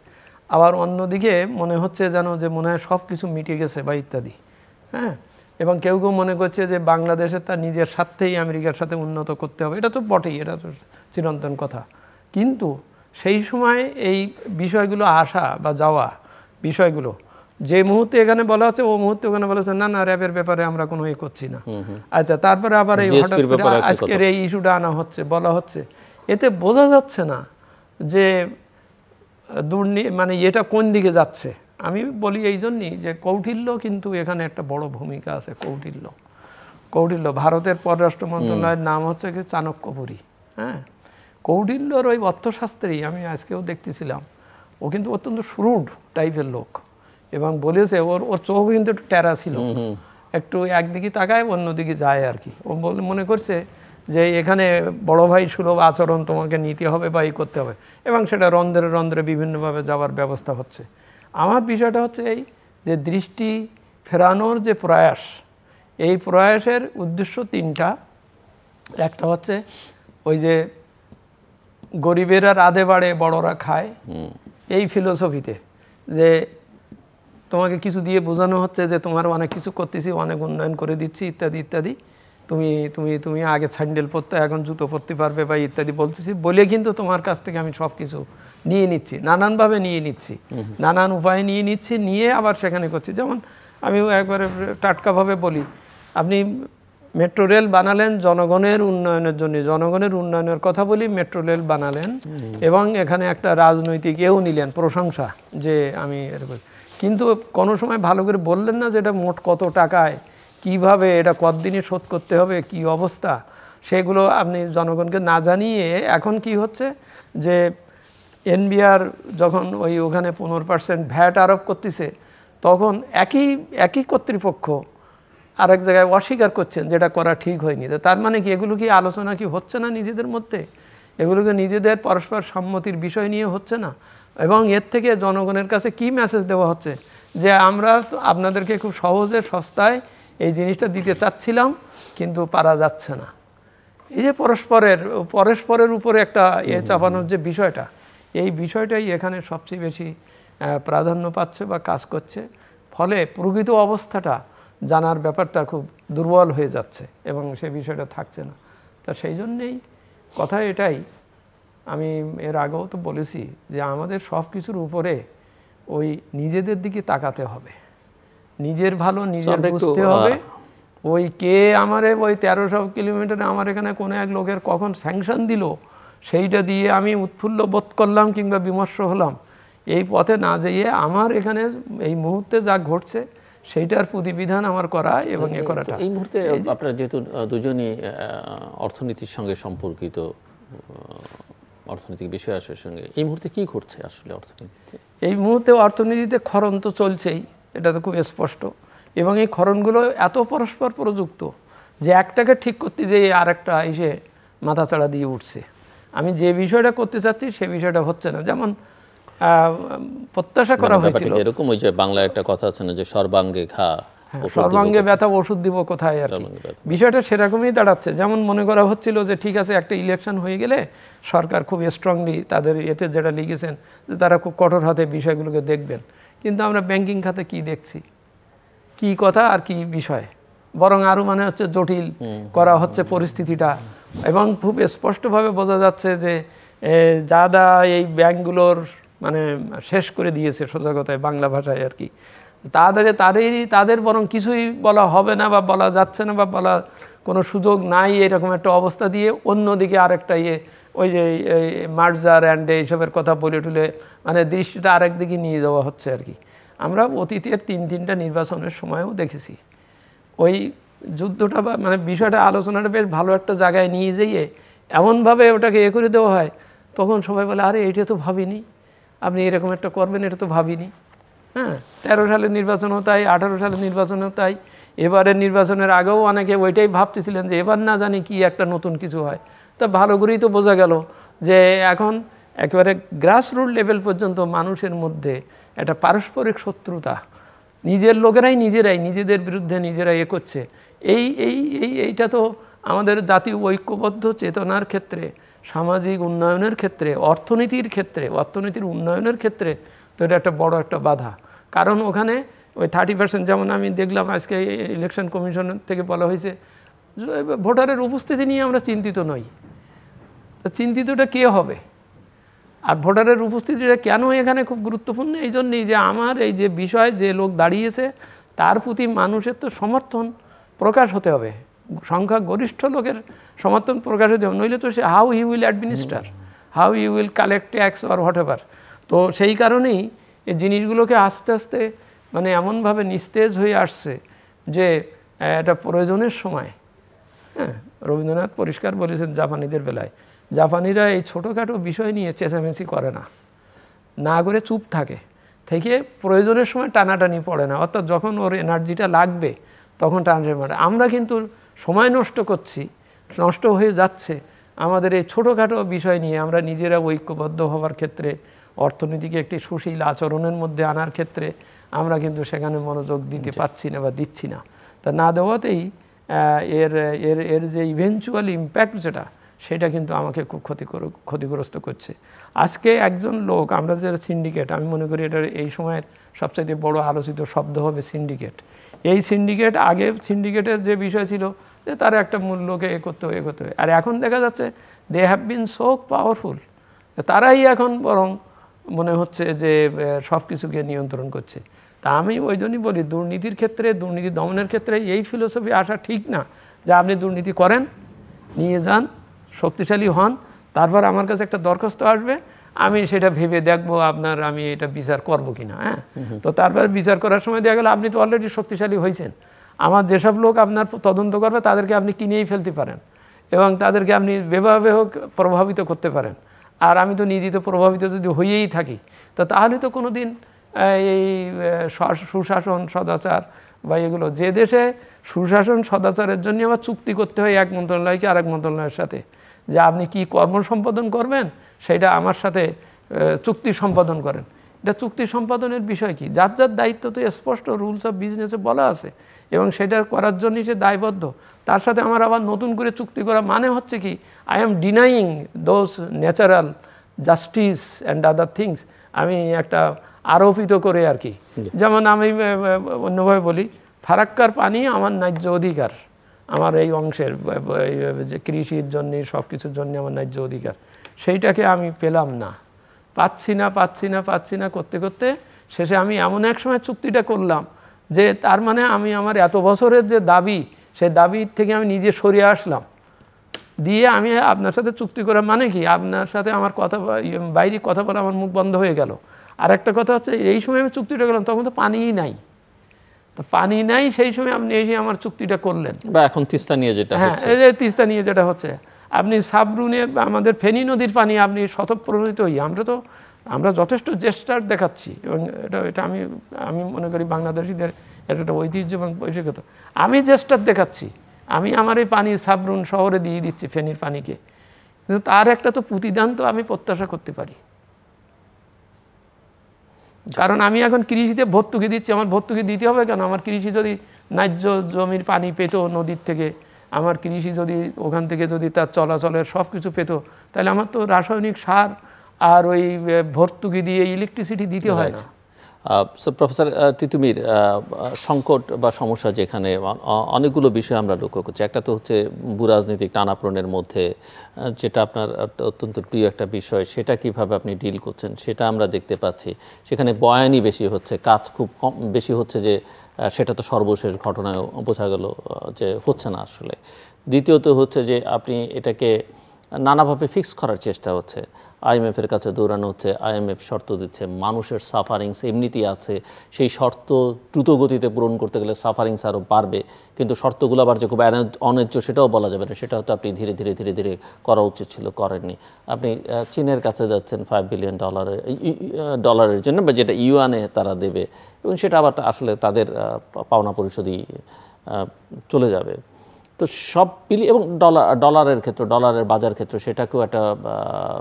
আবার অন্যদিকে মনে হচ্ছে যেন যে মনে হয় সব কিছু মিটে গেছে বা ইত্যাদি হ্যাঁ এবং কেউ কেউ মনে করছে যে বাংলাদেশের তার নিজের স্বার্থেই আমেরিকার সাথে উন্নত করতে হবে এটা তো বটেই এটা তো চিরন্তন কথা কিন্তু সেই সময় এই বিষয়গুলো আসা বা যাওয়া বিষয়গুলো যে মুহূর্তে এখানে বলা হচ্ছে ও মুহূর্তে ওখানে বলা হচ্ছে না না র্যাবের ব্যাপারে আমরা কোনো ইয়ে করছি না আচ্ছা তারপরে আবার এই হঠাৎ আজকের এই ইস্যুটা আনা হচ্ছে বলা হচ্ছে এতে বোঝা যাচ্ছে না যে দুর্নী মানে এটা কোন দিকে যাচ্ছে আমি বলি এই জন্যই যে কৌটিল্য কিন্তু এখানে একটা বড় ভূমিকা আছে কৌটিল্য কৌটিল্য ভারতের পররাষ্ট্র মন্ত্রণালয়ের নাম হচ্ছে চাণক্যপুরী হ্যাঁ কৌডিল্যর ওই অর্থশাস্ত্রী আমি আজকেও দেখতেছিলাম ও কিন্তু অত্যন্ত শ্রুড টাইপের লোক এবং বলেছে ওর ওর চোখ কিন্তু একটু টেরা ছিল একটু একদিকে তাকায় অন্যদিকে যায় আর কি ও বলে মনে করছে যে এখানে বড় ভাই সুলভ আচরণ তোমাকে নিতে হবে বা এই করতে হবে এবং সেটা রন্ধ্রে রন্ধ্রে বিভিন্নভাবে যাওয়ার ব্যবস্থা হচ্ছে আমার বিষয়টা হচ্ছে এই যে দৃষ্টি ফেরানোর যে প্রয়াস এই প্রয়াসের উদ্দেশ্য তিনটা একটা হচ্ছে ওই যে গরিবেরা রাধে বাড়ে বড়রা খায় এই ফিলোসফিতে যে তোমাকে কিছু দিয়ে বোঝানো হচ্ছে যে তোমার অনেক মানে কিছু করতেছি অনেক উন্নয়ন করে দিচ্ছি ইত্যাদি ইত্যাদি তুমি তুমি তুমি আগে স্যান্ডেল পরতে এখন জুতো পরতে পারবে বা ইত্যাদি বলতেছি বলে কিন্তু তোমার কাছ থেকে আমি সব কিছু নিয়ে নিচ্ছি নানানভাবে নিয়ে নিচ্ছি নানান উপায়ে নিয়ে নিচ্ছি নিয়ে আবার সেখানে করছি যেমন আমি একবারে টাটকাভাবে বলি আপনি মেট্রো রেল বানালেন জনগণের উন্নয়নের জন্য জনগণের উন্নয়নের কথা বলি মেট্রো রেল বানালেন এবং এখানে একটা রাজনৈতিক এও নিলেন প্রশংসা যে আমি এরকম কিন্তু কোনো সময় ভালো করে বললেন না যে এটা মোট কত টাকায় কিভাবে এটা কতদিনে শোধ করতে হবে কি অবস্থা সেগুলো আপনি জনগণকে না জানিয়ে এখন কি হচ্ছে যে এনবিআর যখন ওই ওখানে পনেরো পার্সেন্ট ভ্যাট আরোপ করতেছে তখন একই একই কর্তৃপক্ষ আর এক জায়গায় অস্বীকার করছেন যেটা করা ঠিক হয়নি তো তার মানে কি এগুলো কি আলোচনা কি হচ্ছে না নিজেদের মধ্যে এগুলোকে নিজেদের পরস্পর সম্মতির বিষয় নিয়ে হচ্ছে না এবং এর থেকে জনগণের কাছে কি মেসেজ দেওয়া হচ্ছে যে আমরা তো আপনাদেরকে খুব সহজে সস্তায় এই জিনিসটা দিতে চাচ্ছিলাম কিন্তু পারা যাচ্ছে না এই যে পরস্পরের পরস্পরের উপরে একটা এ চাপানোর যে বিষয়টা এই বিষয়টাই এখানে সবচেয়ে বেশি প্রাধান্য পাচ্ছে বা কাজ করছে ফলে প্রকৃত অবস্থাটা জানার ব্যাপারটা খুব দুর্বল হয়ে যাচ্ছে এবং সে বিষয়টা থাকছে না তা সেই জন্যেই কথা এটাই আমি এর আগেও তো বলেছি যে আমাদের সব কিছুর উপরে ওই নিজেদের দিকে তাকাতে হবে নিজের ভালো নিজের বুঝতে হবে ওই কে আমার ওই তেরোশো কিলোমিটার আমার এখানে কোনো এক লোকের কখন স্যাংশন দিল সেইটা দিয়ে আমি উৎফুল্ল বোধ করলাম কিংবা বিমর্ষ হলাম এই পথে না যেয়ে আমার এখানে এই মুহূর্তে যা ঘটছে সেইটার প্রতিবিধান আমার করা আচ্ছা, এবং এ করাটা এই মুহূর্তে আপনারা যেহেতু দুজনই অর্থনীতির সঙ্গে সম্পর্কিত অর্থনৈতিক বিষয় আসার সঙ্গে এই মুহূর্তে কি ঘটছে আসলে অর্থনীতিতে এই মুহূর্তে অর্থনীতিতে খরণ তো চলছেই এটা তো খুব স্পষ্ট এবং এই খরণগুলো এত পরস্পর প্রযুক্ত যে একটাকে ঠিক করতে যে আর একটা এসে মাথাচাড়া দিয়ে উঠছে আমি যে বিষয়টা করতে চাচ্ছি সে বিষয়টা হচ্ছে না যেমন প্রত্যাশা করা মানে হয়েছিল এরকম ওই যে বাংলায় একটা কথা আছে না যে সর্বাঙ্গে ঘা হ্যাঁ, সর্বাঙ্গে ব্যথা ওষুধ দিব কোথায় আর বিষয়টা সেরকমই দাঁড়াচ্ছে যেমন মনে করা হচ্ছিল যে ঠিক আছে একটা ইলেকশন হয়ে গেলে সরকার খুব স্ট্রংলি তাদের এতে যেটা লিখেছেন যে তারা খুব কঠোর হাতে বিষয়গুলোকে দেখবেন কিন্তু আমরা ব্যাংকিং খাতে কি দেখছি কি কথা আর কি বিষয় বরং আরও মানে হচ্ছে জটিল করা হচ্ছে পরিস্থিতিটা এবং খুব স্পষ্টভাবে বোঝা যাচ্ছে যে যা এই ব্যাংকগুলোর মানে শেষ করে দিয়েছে সজাগতায় বাংলা ভাষায় আর কি তাদের তাদেরই তাদের বরং কিছুই বলা হবে না বা বলা যাচ্ছে না বা বলা কোনো সুযোগ নাই এরকম একটা অবস্থা দিয়ে অন্যদিকে আরেকটা ইয়ে ওই যে মার্জার অ্যান্ডে এইসবের কথা বলে টুলে মানে দৃষ্টিটা আরেক দিকে নিয়ে যাওয়া হচ্ছে আর কি আমরা অতীতের তিন তিনটা নির্বাচনের সময়ও দেখেছি ওই যুদ্ধটা বা মানে বিষয়টা আলোচনাটা বেশ ভালো একটা জায়গায় নিয়ে যেয়ে এমনভাবে ওটাকে এ করে দেওয়া হয় তখন সবাই বলে আরে এইটা তো ভাবিনি আপনি এরকম একটা করবেন এটা তো ভাবিনি হ্যাঁ তেরো সালের নির্বাচনও তাই আঠারো সালের নির্বাচনও তাই এবারের নির্বাচনের আগেও অনেকে ওইটাই ভাবতেছিলেন যে এবার না জানি কি একটা নতুন কিছু হয় তা ভালো করেই তো বোঝা গেল যে এখন একেবারে গ্রাসরুট লেভেল পর্যন্ত মানুষের মধ্যে একটা পারস্পরিক শত্রুতা নিজের লোকেরাই নিজেরাই নিজেদের বিরুদ্ধে নিজেরাই এ করছে এই এই এইটা তো আমাদের জাতীয় ঐক্যবদ্ধ চেতনার ক্ষেত্রে সামাজিক উন্নয়নের ক্ষেত্রে অর্থনীতির ক্ষেত্রে অর্থনীতির উন্নয়নের ক্ষেত্রে তো এটা একটা বড় একটা বাধা কারণ ওখানে ওই থার্টি পার্সেন্ট যেমন আমি দেখলাম আজকে ইলেকশন কমিশন থেকে বলা হয়েছে ভোটারের উপস্থিতি নিয়ে আমরা চিন্তিত নই চিন্তিতটা কে হবে আর ভোটারের উপস্থিতিটা কেন এখানে খুব গুরুত্বপূর্ণ এই জন্যেই যে আমার এই যে বিষয় যে লোক দাঁড়িয়েছে তার প্রতি মানুষের তো সমর্থন প্রকাশ হতে হবে সংখ্যা গরিষ্ঠ লোকের সমর্থন প্রকাশে দেব নইলে তো সে how you will administer how he will collect tax or whatever তো সেই কারণেই এই জিনিসগুলোকে আস্তে আস্তে মানে এমনভাবে নিস্তেজ হয়ে আসছে যে এটা প্রয়োজনের সময় হ্যাঁ রবীন্দ্রনাথ পরিষ্কার বলেছেন জাপানিদের বেলায় জাপানিরা এই ছোটোখাটো বিষয় নিয়ে চেঁচামেচি করে না না করে চুপ থাকে থেকে প্রয়োজনের সময় টানাটানি পড়ে না অর্থাৎ যখন ওর এনার্জিটা লাগবে তখন টানাটানি পড়ে আমরা কিন্তু সময় নষ্ট করছি নষ্ট হয়ে যাচ্ছে আমাদের এই ছোটোখাটো বিষয় নিয়ে আমরা নিজেরা ঐক্যবদ্ধ হওয়ার ক্ষেত্রে অর্থনীতিকে একটি সুশীল আচরণের মধ্যে আনার ক্ষেত্রে আমরা কিন্তু সেখানে মনোযোগ দিতে পাচ্ছি না বা দিচ্ছি না তা না দেওয়াতেই এর এর এর যে ইভেন্চুয়াল ইম্প্যাক্ট যেটা সেটা কিন্তু আমাকে খুব ক্ষতি ক্ষতিগ্রস্ত করছে আজকে একজন লোক আমরা যে সিন্ডিকেট আমি মনে করি এটার এই সময়ের সবচাইতে বড় আলোচিত শব্দ হবে সিন্ডিকেট এই সিন্ডিকেট আগে সিন্ডিকেটের যে বিষয় ছিল যে তার একটা মূল্যকে এ করতে হবে এ করতে হবে আর এখন দেখা যাচ্ছে they have been so powerful তারাই এখন বরং মনে হচ্ছে যে সব কিছুকে নিয়ন্ত্রণ করছে তা আমি ওই জন্যই বলি দুর্নীতির ক্ষেত্রে দুর্নীতি দমনের ক্ষেত্রে এই ফিলোসফি আসা ঠিক না যে আপনি দুর্নীতি করেন নিয়ে যান শক্তিশালী হন তারপর আমার কাছে একটা দরখাস্ত আসবে আমি সেটা ভেবে দেখবো আপনার আমি এটা বিচার করবো কি না হ্যাঁ তো তারপর বিচার করার সময় দেখা গেলো আপনি তো অলরেডি শক্তিশালী হয়েছেন আমার যেসব লোক আপনার তদন্ত করবে তাদেরকে আপনি কিনেই ফেলতে পারেন এবং তাদেরকে আপনি বেভাবে হোক প্রভাবিত করতে পারেন আর আমি তো নিজে তো প্রভাবিত যদি হয়েই থাকি তা তাহলে তো কোনো দিন এই সুশাসন সদাচার বা এগুলো যে দেশে সুশাসন সদাচারের জন্য আবার চুক্তি করতে হয় এক মন্ত্রণালয়কে আরেক মন্ত্রণালয়ের সাথে যে আপনি কি কর্ম সম্পাদন করবেন সেটা আমার সাথে চুক্তি সম্পাদন করেন এটা চুক্তি সম্পাদনের বিষয় কি যার যার দায়িত্ব তো স্পষ্ট রুলস অফ বিজনেসে বলা আছে এবং সেটা করার জন্যই সে দায়বদ্ধ তার সাথে আমার আবার নতুন করে চুক্তি করা মানে হচ্ছে কি I am denying those natural justice and other things আমি একটা আরোপিত করে আর কি যেমন আমি অন্যভাবে বলি ফারাক্কার পানি আমার ন্যায্য অধিকার আমার এই অংশের যে কৃষির জন্যে সব কিছুর জন্যে আমার ন্যায্য অধিকার সেইটাকে আমি পেলাম না পাচ্ছি না পাচ্ছি না পাচ্ছি না করতে করতে শেষে আমি এমন এক সময় চুক্তিটা করলাম যে তার মানে আমি আমার এত বছরের যে দাবি সেই দাবি থেকে আমি নিজে সরিয়ে আসলাম দিয়ে আমি আপনার সাথে চুক্তি করা মানে কি আপনার সাথে আমার কথা ইয়ে, বাইরে কথা বলে আমার মুখ বন্ধ হয়ে গেল আর একটা কথা হচ্ছে এই সময় আমি চুক্তিটা করলাম তখন তো পানিই নাই তো পানি নাই সেই সময় আপনি এসে আমার চুক্তিটা করলেন বা এখন তিস্তা নিয়ে যেটা হ্যাঁ এই যে তিস্তা নিয়ে যেটা হচ্ছে আপনি সাবরুনে আমাদের ফেনী নদীর পানি আপনি শতপ্রণিত হই আমরা তো আমরা যথেষ্ট চেষ্টার দেখাচ্ছি এবং এটা এটা আমি আমি মনে করি বাংলাদেশিদের এটা একটা ঐতিহ্য এবং বৈশিকত আমি জ্যেষ্ঠার দেখাচ্ছি আমি আমার এই পানি সাবরুন শহরে দিয়ে দিচ্ছি ফেনীর পানিকে কিন্তু তার একটা তো প্রতিদান তো আমি প্রত্যাশা করতে পারি কারণ আমি এখন কৃষিতে ভর্তুকি দিচ্ছি আমার ভর্তুকি দিতে হবে কেন আমার কৃষি যদি ন্যায্য জমির পানি পেত নদীর থেকে আমার কৃষি যদি ওখান থেকে যদি তার চলাচলের সব কিছু পেতো তাহলে আমার তো রাসায়নিক সার আর ওই ভর্তুকি দিয়ে ইলেকট্রিসিটি দিতে হয় না প্রফেসর তিতুমির সংকট বা সমস্যা যেখানে অনেকগুলো বিষয় আমরা লক্ষ্য করছি একটা তো হচ্ছে ভূরাজনীতিক টানাপ্রণের মধ্যে যেটা আপনার অত্যন্ত প্রিয় একটা বিষয় সেটা কিভাবে আপনি ডিল করছেন সেটা আমরা দেখতে পাচ্ছি সেখানে বয়ানই বেশি হচ্ছে কাজ খুব কম বেশি হচ্ছে যে সেটা তো সর্বশেষ ঘটনায় বোঝা গেল যে হচ্ছে না আসলে দ্বিতীয়ত হচ্ছে যে আপনি এটাকে নানাভাবে ফিক্স করার চেষ্টা হচ্ছে আইএমএফের কাছে দৌড়ানো হচ্ছে আইএমএফ শর্ত দিচ্ছে মানুষের সাফারিংস এমনিতেই আছে সেই শর্ত দ্রুতগতিতে পূরণ করতে গেলে সাফারিংস আরও বাড়বে কিন্তু শর্তগুলো আবার যে খুব অন্যায্য সেটাও বলা যাবে না সেটা হয়তো আপনি ধীরে ধীরে ধীরে ধীরে করা উচিত ছিল করেননি আপনি চীনের কাছে যাচ্ছেন ফাইভ বিলিয়ন ডলারের ডলারের জন্য বা যেটা ইউয়ানে তারা দেবে এবং সেটা আবার আসলে তাদের পাওনা পরিশোধই চলে যাবে তো সব মিলিয়ে এবং ডলার ডলারের ক্ষেত্রে ডলারের বাজার ক্ষেত্রে সেটাকেও একটা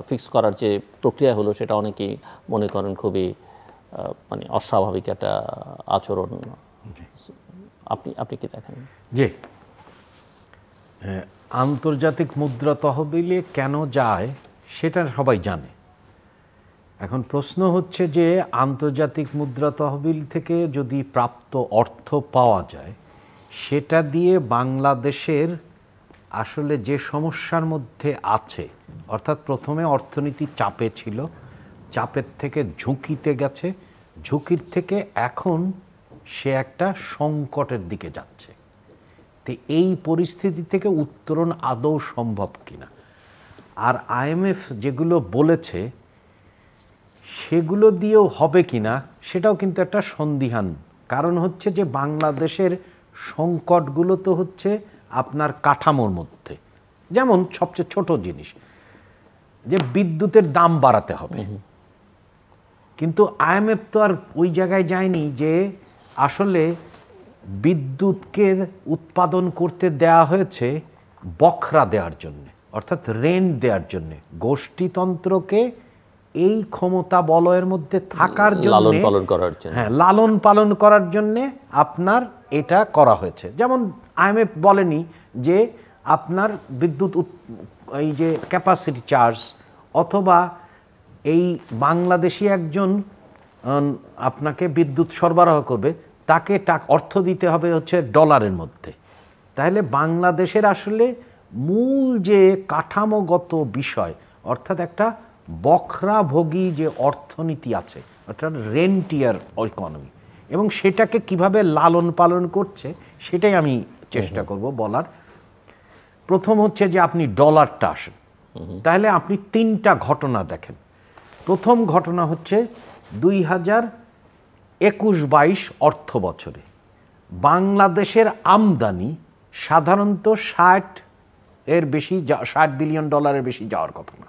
ফিক্স করার যে প্রক্রিয়া হলো সেটা অনেকেই মনে করেন খুবই মানে অস্বাভাবিক একটা আচরণ আপনি আপনি কি দেখেন জি আন্তর্জাতিক মুদ্রা তহবিলে কেন যায় সেটা সবাই জানে এখন প্রশ্ন হচ্ছে যে আন্তর্জাতিক মুদ্রা তহবিল থেকে যদি প্রাপ্ত অর্থ পাওয়া যায় সেটা দিয়ে বাংলাদেশের আসলে যে সমস্যার মধ্যে আছে অর্থাৎ প্রথমে অর্থনীতি চাপে ছিল চাপের থেকে ঝুঁকিতে গেছে ঝুঁকির থেকে এখন সে একটা সংকটের দিকে যাচ্ছে তো এই পরিস্থিতি থেকে উত্তরণ আদৌ সম্ভব কিনা আর আইএমএফ যেগুলো বলেছে সেগুলো দিয়েও হবে কিনা সেটাও কিন্তু একটা সন্দিহান কারণ হচ্ছে যে বাংলাদেশের সংকটগুলো তো হচ্ছে আপনার কাঠামোর মধ্যে যেমন সবচেয়ে ছোট জিনিস যে বিদ্যুতের দাম বাড়াতে হবে কিন্তু আইএমএফ তো আর ওই জায়গায় যায়নি যে আসলে বিদ্যুৎকে উৎপাদন করতে দেয়া হয়েছে বখরা দেওয়ার জন্য অর্থাৎ রেন্ট দেওয়ার জন্য গোষ্ঠীতন্ত্রকে এই ক্ষমতা বলয়ের মধ্যে থাকার জন্য লালন পালন করার জন্য হ্যাঁ লালন পালন করার জন্যে আপনার এটা করা হয়েছে যেমন আইএমএফ বলেনি যে আপনার বিদ্যুৎ এই যে ক্যাপাসিটি চার্জ অথবা এই বাংলাদেশি একজন আপনাকে বিদ্যুৎ সরবরাহ করবে তাকে টাক অর্থ দিতে হবে হচ্ছে ডলারের মধ্যে তাহলে বাংলাদেশের আসলে মূল যে কাঠামোগত বিষয় অর্থাৎ একটা বখরাভোগী যে অর্থনীতি আছে অর্থাৎ রেন্টিয়ার ইকোনমি এবং সেটাকে কিভাবে লালন পালন করছে সেটাই আমি চেষ্টা করব বলার প্রথম হচ্ছে যে আপনি ডলারটা আসেন তাহলে আপনি তিনটা ঘটনা দেখেন প্রথম ঘটনা হচ্ছে দুই হাজার একুশ বাইশ অর্থ বছরে বাংলাদেশের আমদানি সাধারণত ষাট এর বেশি ষাট বিলিয়ন ডলারের বেশি যাওয়ার কথা না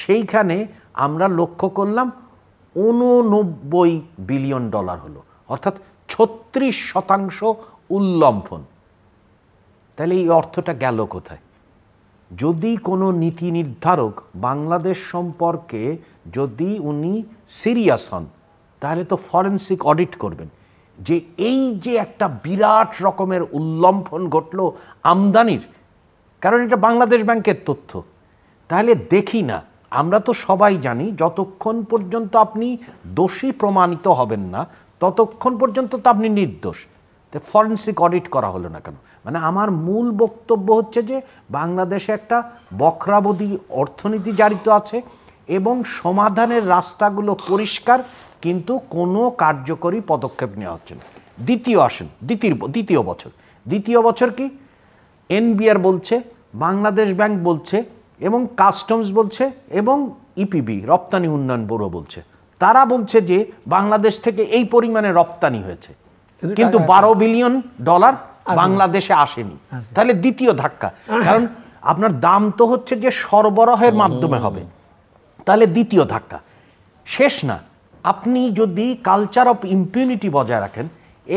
সেইখানে আমরা লক্ষ্য করলাম উননব্বই বিলিয়ন ডলার হলো অর্থাৎ ছত্রিশ শতাংশ উল্লম্ফন তাহলে এই অর্থটা গেল কোথায় যদি কোনো নীতি নির্ধারক বাংলাদেশ সম্পর্কে যদি উনি সিরিয়াস হন তাহলে তো ফরেন্সিক অডিট করবেন যে এই যে একটা বিরাট রকমের উল্লম্ফন ঘটল আমদানির কারণ এটা বাংলাদেশ ব্যাংকের তথ্য তাহলে দেখি না আমরা তো সবাই জানি যতক্ষণ পর্যন্ত আপনি দোষী প্রমাণিত হবেন না ততক্ষণ পর্যন্ত তো আপনি নির্দোষ তো ফরেন্সিক অডিট করা হলো না কেন মানে আমার মূল বক্তব্য হচ্ছে যে বাংলাদেশে একটা বক্রাবধি অর্থনীতি জারিত আছে এবং সমাধানের রাস্তাগুলো পরিষ্কার কিন্তু কোনো কার্যকরী পদক্ষেপ নেওয়া হচ্ছে না দ্বিতীয় আসেন দ্বিতীয় দ্বিতীয় বছর দ্বিতীয় বছর কি এনবিআর বলছে বাংলাদেশ ব্যাংক বলছে এবং কাস্টমস বলছে এবং ইপিবি রপ্তানি উন্নয়ন ব্যুরো বলছে তারা বলছে যে বাংলাদেশ থেকে এই পরিমাণে রপ্তানি হয়েছে কিন্তু বারো বিলিয়ন ডলার বাংলাদেশে আসেনি তাহলে দ্বিতীয় ধাক্কা কারণ আপনার দাম তো হচ্ছে যে সরবরাহের মাধ্যমে হবে তাহলে দ্বিতীয় ধাক্কা শেষ না আপনি যদি কালচার অফ ইম্পিউনিটি বজায় রাখেন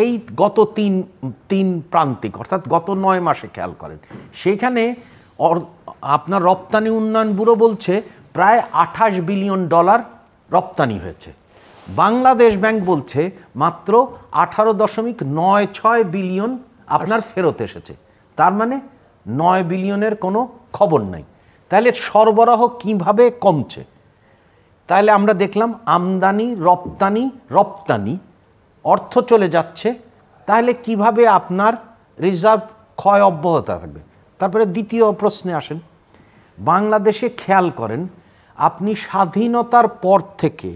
এই গত তিন তিন প্রান্তিক অর্থাৎ গত নয় মাসে খেয়াল করেন সেখানে আপনার রপ্তানি উন্নয়ন ব্যুরো বলছে প্রায় আঠাশ বিলিয়ন ডলার রপ্তানি হয়েছে বাংলাদেশ ব্যাংক বলছে মাত্র আঠারো দশমিক নয় ছয় বিলিয়ন আপনার ফেরত এসেছে তার মানে নয় বিলিয়নের কোনো খবর নাই তাহলে সরবরাহ কিভাবে কমছে তাহলে আমরা দেখলাম আমদানি রপ্তানি রপ্তানি অর্থ চলে যাচ্ছে তাহলে কিভাবে আপনার রিজার্ভ ক্ষয় অব্যাহত থাকবে তারপরে দ্বিতীয় প্রশ্নে আসেন বাংলাদেশে খেয়াল করেন আপনি স্বাধীনতার পর থেকে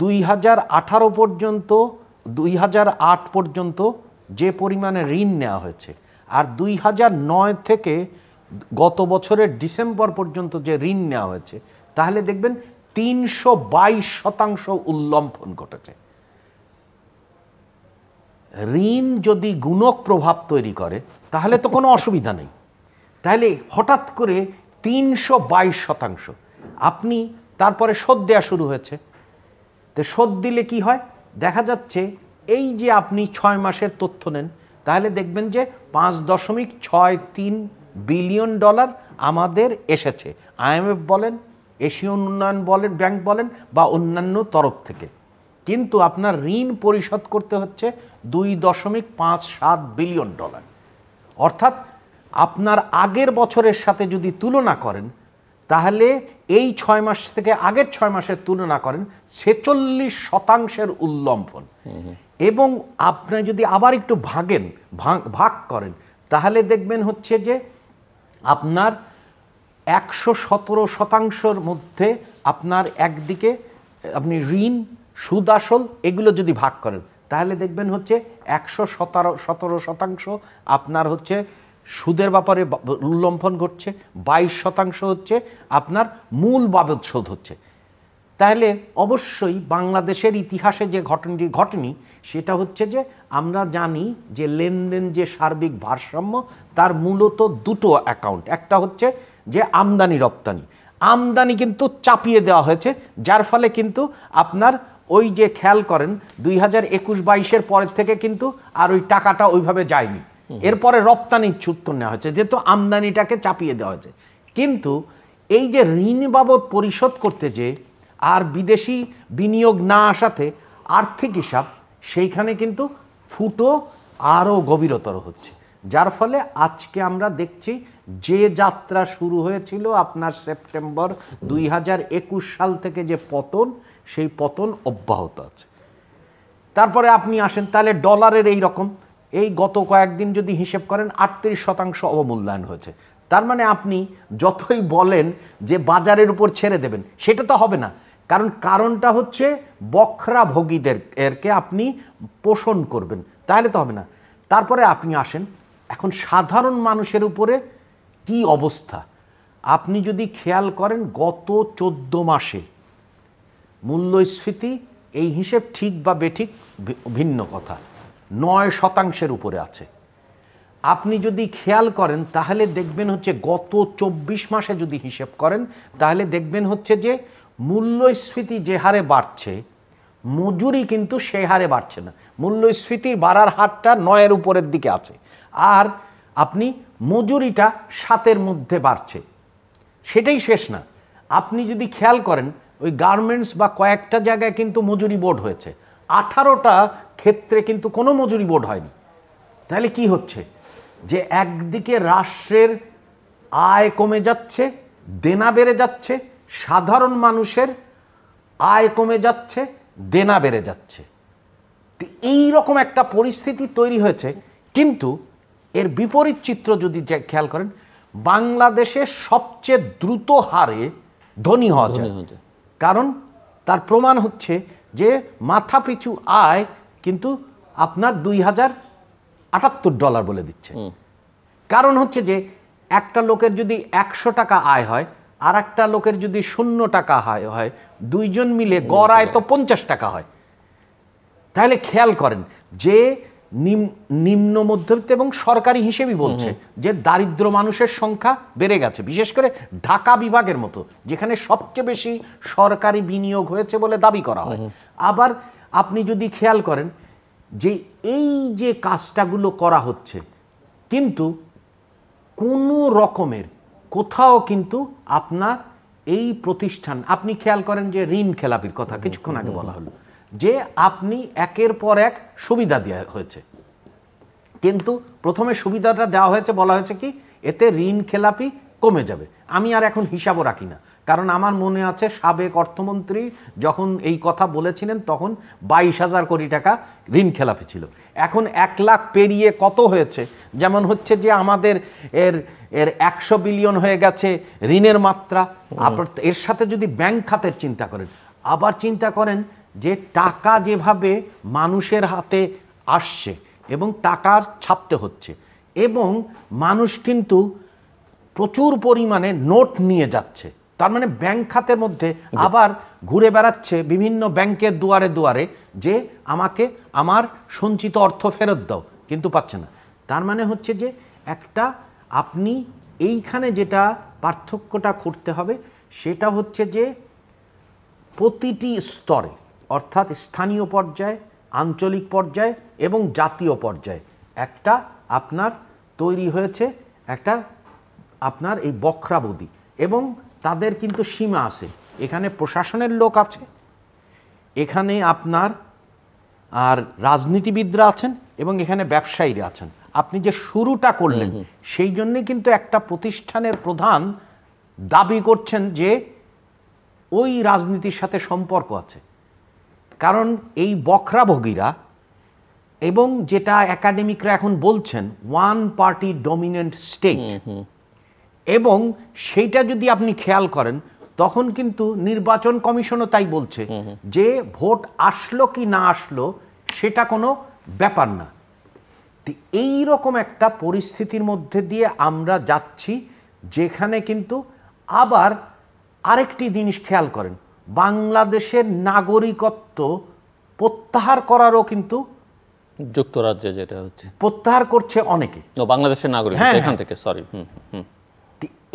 দুই হাজার আঠারো পর্যন্ত দুই হাজার আট পর্যন্ত যে পরিমাণে ঋণ নেওয়া হয়েছে আর দুই হাজার নয় থেকে গত বছরের ডিসেম্বর পর্যন্ত যে ঋণ নেওয়া হয়েছে তাহলে দেখবেন তিনশো বাইশ শতাংশ উল্লম্ফন ঘটেছে ঋণ যদি গুণক প্রভাব তৈরি করে তাহলে তো কোনো অসুবিধা নেই তাহলে হঠাৎ করে তিনশো বাইশ শতাংশ আপনি তারপরে শোধ দেওয়া শুরু হয়েছে তো শোধ দিলে কি হয় দেখা যাচ্ছে এই যে আপনি ছয় মাসের তথ্য নেন তাহলে দেখবেন যে পাঁচ দশমিক ছয় তিন বিলিয়ন ডলার আমাদের এসেছে আইএমএফ বলেন এশিয়ান উন্নয়ন বলেন ব্যাংক বলেন বা অন্যান্য তরফ থেকে কিন্তু আপনার ঋণ পরিশোধ করতে হচ্ছে দুই দশমিক পাঁচ সাত বিলিয়ন ডলার অর্থাৎ আপনার আগের বছরের সাথে যদি তুলনা করেন তাহলে এই ছয় মাস থেকে আগের ছয় মাসের তুলনা করেন ছেচল্লিশ শতাংশের উল্লম্ফন এবং আপনি যদি আবার একটু ভাগেন ভাগ করেন তাহলে দেখবেন হচ্ছে যে আপনার একশো সতেরো শতাংশর মধ্যে আপনার একদিকে আপনি ঋণ সুদ আসল এগুলো যদি ভাগ করেন তাহলে দেখবেন হচ্ছে একশো সতেরো সতেরো শতাংশ আপনার হচ্ছে সুদের ব্যাপারে উল্লম্ফন ঘটছে বাইশ শতাংশ হচ্ছে আপনার মূল বাবদ শোধ হচ্ছে তাহলে অবশ্যই বাংলাদেশের ইতিহাসে যে ঘটনাটি ঘটেনি সেটা হচ্ছে যে আমরা জানি যে লেনদেন যে সার্বিক ভারসাম্য তার মূলত দুটো অ্যাকাউন্ট একটা হচ্ছে যে আমদানি রপ্তানি আমদানি কিন্তু চাপিয়ে দেওয়া হয়েছে যার ফলে কিন্তু আপনার ওই যে খেয়াল করেন দুই হাজার একুশ বাইশের পরের থেকে কিন্তু আর ওই টাকাটা ওইভাবে যায়নি এরপরে রপ্তানির ছুত্র নেওয়া হয়েছে যেহেতু আমদানিটাকে চাপিয়ে দেওয়া হয়েছে কিন্তু এই যে ঋণ বাবদ পরিশোধ করতে যে আর বিদেশি বিনিয়োগ না আসাতে আর্থিক হিসাব সেইখানে কিন্তু ফুটো আরও গভীরতর হচ্ছে যার ফলে আজকে আমরা দেখছি যে যাত্রা শুরু হয়েছিল আপনার সেপ্টেম্বর দুই সাল থেকে যে পতন সেই পতন অব্যাহত আছে তারপরে আপনি আসেন তাহলে ডলারের এই রকম এই গত কয়েকদিন যদি হিসেব করেন আটত্রিশ শতাংশ অবমূল্যায়ন হয়েছে তার মানে আপনি যতই বলেন যে বাজারের উপর ছেড়ে দেবেন সেটা তো হবে না কারণ কারণটা হচ্ছে বখরা ভোগীদের এরকে আপনি পোষণ করবেন তাহলে তো হবে না তারপরে আপনি আসেন এখন সাধারণ মানুষের উপরে কি অবস্থা আপনি যদি খেয়াল করেন গত চোদ্দ মাসে মূল্যস্ফীতি এই হিসেব ঠিক বা বেঠিক ভিন্ন কথা নয় শতাংশের উপরে আছে আপনি যদি খেয়াল করেন তাহলে দেখবেন হচ্ছে গত চব্বিশ মাসে যদি হিসেব করেন তাহলে দেখবেন হচ্ছে যে মূল্যস্ফীতি যে হারে বাড়ছে মজুরি কিন্তু সে হারে বাড়ছে না মূল্যস্ফীতির বাড়ার হারটা নয়ের উপরের দিকে আছে আর আপনি মজুরিটা সাতের মধ্যে বাড়ছে সেটাই শেষ না আপনি যদি খেয়াল করেন ওই গার্মেন্টস বা কয়েকটা জায়গায় কিন্তু মজুরি বোর্ড হয়েছে আঠারোটা ক্ষেত্রে কিন্তু কোনো মজুরি বোর্ড হয়নি তাহলে কি হচ্ছে যে একদিকে রাষ্ট্রের আয় কমে যাচ্ছে দেনা বেড়ে যাচ্ছে সাধারণ মানুষের আয় কমে যাচ্ছে দেনা বেড়ে যাচ্ছে এই রকম একটা পরিস্থিতি তৈরি হয়েছে কিন্তু এর বিপরীত চিত্র যদি খেয়াল করেন বাংলাদেশে সবচেয়ে দ্রুত হারে ধনী হওয়া কারণ তার প্রমাণ হচ্ছে যে মাথা পিছু আয় কিন্তু আপনার দুই হাজার আটাত্তর ডলার বলে দিচ্ছে কারণ হচ্ছে যে একটা লোকের যদি একশো টাকা আয় হয় আর একটা লোকের যদি শূন্য টাকা হয় হয় দুইজন মিলে গড় আয় তো পঞ্চাশ টাকা হয় তাহলে খেয়াল করেন যে নিম্ন মধ্যবিত্ত এবং সরকারি হিসেবেই বলছে যে দারিদ্র মানুষের সংখ্যা বেড়ে গেছে বিশেষ করে ঢাকা বিভাগের মতো যেখানে সবচেয়ে বেশি সরকারি বিনিয়োগ হয়েছে বলে দাবি করা হয় আবার আপনি যদি খেয়াল করেন যে এই যে কাজটাগুলো করা হচ্ছে কিন্তু কোনো রকমের কোথাও কিন্তু আপনার এই প্রতিষ্ঠান আপনি খেয়াল করেন যে ঋণ খেলাপির কথা কিছুক্ষণ আগে বলা হলো যে আপনি একের পর এক সুবিধা দেওয়া হয়েছে কিন্তু প্রথমে সুবিধাটা দেওয়া হয়েছে বলা হয়েছে কি এতে ঋণ খেলাপি কমে যাবে আমি আর এখন হিসাবও রাখি না কারণ আমার মনে আছে সাবেক অর্থমন্ত্রী যখন এই কথা বলেছিলেন তখন বাইশ হাজার কোটি টাকা ঋণ খেলাপি ছিল এখন এক লাখ পেরিয়ে কত হয়েছে যেমন হচ্ছে যে আমাদের এর এর একশো বিলিয়ন হয়ে গেছে ঋণের মাত্রা এর সাথে যদি ব্যাংক খাতের চিন্তা করেন আবার চিন্তা করেন যে টাকা যেভাবে মানুষের হাতে আসছে এবং টাকার ছাপতে হচ্ছে এবং মানুষ কিন্তু প্রচুর পরিমাণে নোট নিয়ে যাচ্ছে তার মানে ব্যাংক খাতের মধ্যে আবার ঘুরে বেড়াচ্ছে বিভিন্ন ব্যাংকের দুয়ারে দুয়ারে যে আমাকে আমার সঞ্চিত অর্থ ফেরত দাও কিন্তু পাচ্ছে না তার মানে হচ্ছে যে একটা আপনি এইখানে যেটা পার্থক্যটা করতে হবে সেটা হচ্ছে যে প্রতিটি স্তরে অর্থাৎ স্থানীয় পর্যায়ে আঞ্চলিক পর্যায়ে এবং জাতীয় পর্যায়ে একটা আপনার তৈরি হয়েছে একটা আপনার এই বক্রাবধি এবং তাদের কিন্তু সীমা আছে এখানে প্রশাসনের লোক আছে এখানে আপনার আর রাজনীতিবিদরা আছেন এবং এখানে ব্যবসায়ীরা আছেন আপনি যে শুরুটা করলেন সেই জন্যে কিন্তু একটা প্রতিষ্ঠানের প্রধান দাবি করছেন যে ওই রাজনীতির সাথে সম্পর্ক আছে কারণ এই বখরাভোগীরা এবং যেটা একাডেমিকরা এখন বলছেন ওয়ান পার্টি ডমিনেন্ট স্টেট এবং সেইটা যদি আপনি খেয়াল করেন তখন কিন্তু নির্বাচন কমিশনও তাই বলছে যে ভোট আসলো কি না আসলো সেটা কোনো ব্যাপার না এই রকম একটা পরিস্থিতির মধ্যে দিয়ে আমরা যাচ্ছি যেখানে কিন্তু আবার আরেকটি জিনিস খেয়াল করেন বাংলাদেশের নাগরিকত্ব প্রত্যাহার করারও কিন্তু যুক্তরাজ্যে যেটা হচ্ছে প্রত্যাহার করছে অনেকে বাংলাদেশের নাগরিক হ্যাঁ, এখান হ্যাঁ। থেকে সরি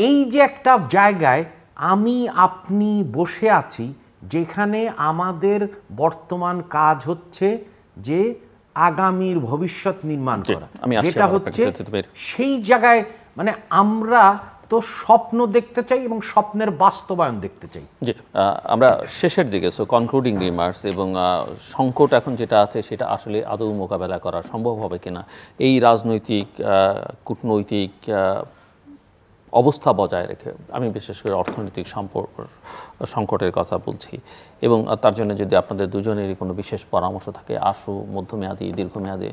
এই যে একটা জায়গায় আমি আপনি বসে আছি যেখানে আমাদের বর্তমান কাজ হচ্ছে যে আগামীর ভবিষ্যৎ নির্মাণ করা যেটা হচ্ছে সেই জায়গায় মানে আমরা তো স্বপ্ন দেখতে চাই এবং স্বপ্নের বাস্তবায়ন দেখতে চাই যে আমরা শেষের দিকে সো কনক্লুডিং রিমার্কস এবং সংকট এখন যেটা আছে সেটা আসলে আদৌ মোকাবেলা করা সম্ভব হবে কিনা এই রাজনৈতিক কূটনৈতিক অবস্থা বজায় রেখে আমি বিশেষ করে অর্থনৈতিক সম্পর্ক সংকটের কথা বলছি এবং তার জন্য যদি আপনাদের দুজনেরই কোনো বিশেষ পরামর্শ থাকে আশু মধ্যমেয়াদি দীর্ঘমেয়াদী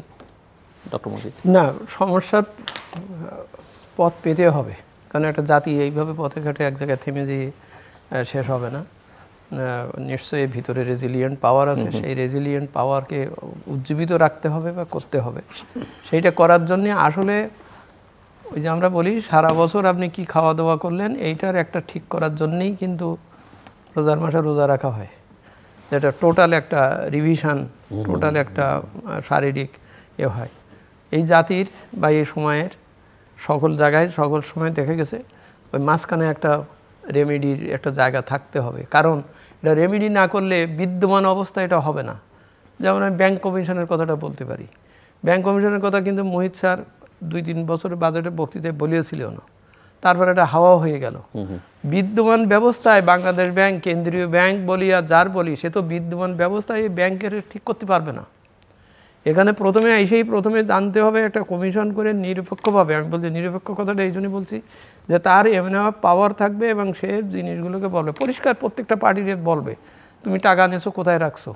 ডক্টর মজিদ না সমস্যার পথ পেতে হবে কারণ একটা জাতি এইভাবে পথে ঘাটে এক জায়গায় থেমে যেয়ে শেষ হবে না নিশ্চয়ই ভিতরে রেজিলিয়েন্ট পাওয়ার আছে সেই রেজিলিয়েন্ট পাওয়ারকে উজ্জীবিত রাখতে হবে বা করতে হবে সেইটা করার জন্যে আসলে ওই যে আমরা বলি সারা বছর আপনি কি খাওয়া দাওয়া করলেন এইটার একটা ঠিক করার জন্যেই কিন্তু রোজার মাসে রোজা রাখা হয় যেটা টোটাল একটা রিভিশন টোটাল একটা শারীরিক এ হয় এই জাতির বা এই সময়ের সকল জায়গায় সকল সময় দেখে গেছে ওই মাঝখানে একটা রেমেডির একটা জায়গা থাকতে হবে কারণ এটা রেমেডি না করলে বিদ্যমান অবস্থা এটা হবে না যেমন আমি ব্যাংক কমিশনের কথাটা বলতে পারি ব্যাংক কমিশনের কথা কিন্তু মোহিত স্যার দুই তিন বছরের বাজেটে বক্তৃতায় বলিয়েছিল না তারপর এটা হাওয়া হয়ে গেল বিদ্যমান ব্যবস্থায় বাংলাদেশ ব্যাংক কেন্দ্রীয় ব্যাংক বলি আর যার বলি সে তো বিদ্যমান ব্যবস্থায় এই ব্যাংকের ঠিক করতে পারবে না এখানে প্রথমে এসেই প্রথমে জানতে হবে একটা কমিশন করে নিরপেক্ষভাবে আমি বলছি নিরপেক্ষ কথাটা এই জন্যই বলছি যে তার এমন পাওয়ার থাকবে এবং সে জিনিসগুলোকে বলবে পরিষ্কার প্রত্যেকটা পার্টির বলবে তুমি টাকা নিয়েছো কোথায় রাখছো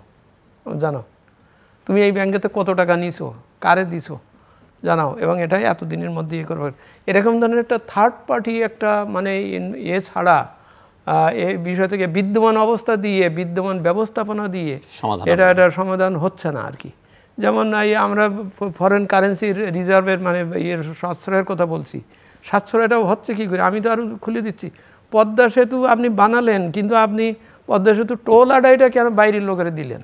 জানো তুমি এই ব্যাংকেতে কত টাকা নিছো কারে দিছো জানাও এবং এটাই এতদিনের মধ্যে ইয়ে করবে এরকম ধরনের একটা থার্ড পার্টি একটা মানে ইয়ে এ ছাড়া এই বিষয় থেকে বিদ্যমান অবস্থা দিয়ে বিদ্যমান ব্যবস্থাপনা দিয়ে এটা এটা সমাধান হচ্ছে না আর কি যেমন এই আমরা ফরেন কারেন্সির রিজার্ভের মানে ইয়ের সাশ্রয়ের কথা বলছি সাশ্রয়টাও হচ্ছে কী করে আমি তো আরও খুলে দিচ্ছি পদ্মা সেতু আপনি বানালেন কিন্তু আপনি পদ্মা সেতু টোল আডাইটা কেন বাইরের লোকেরা দিলেন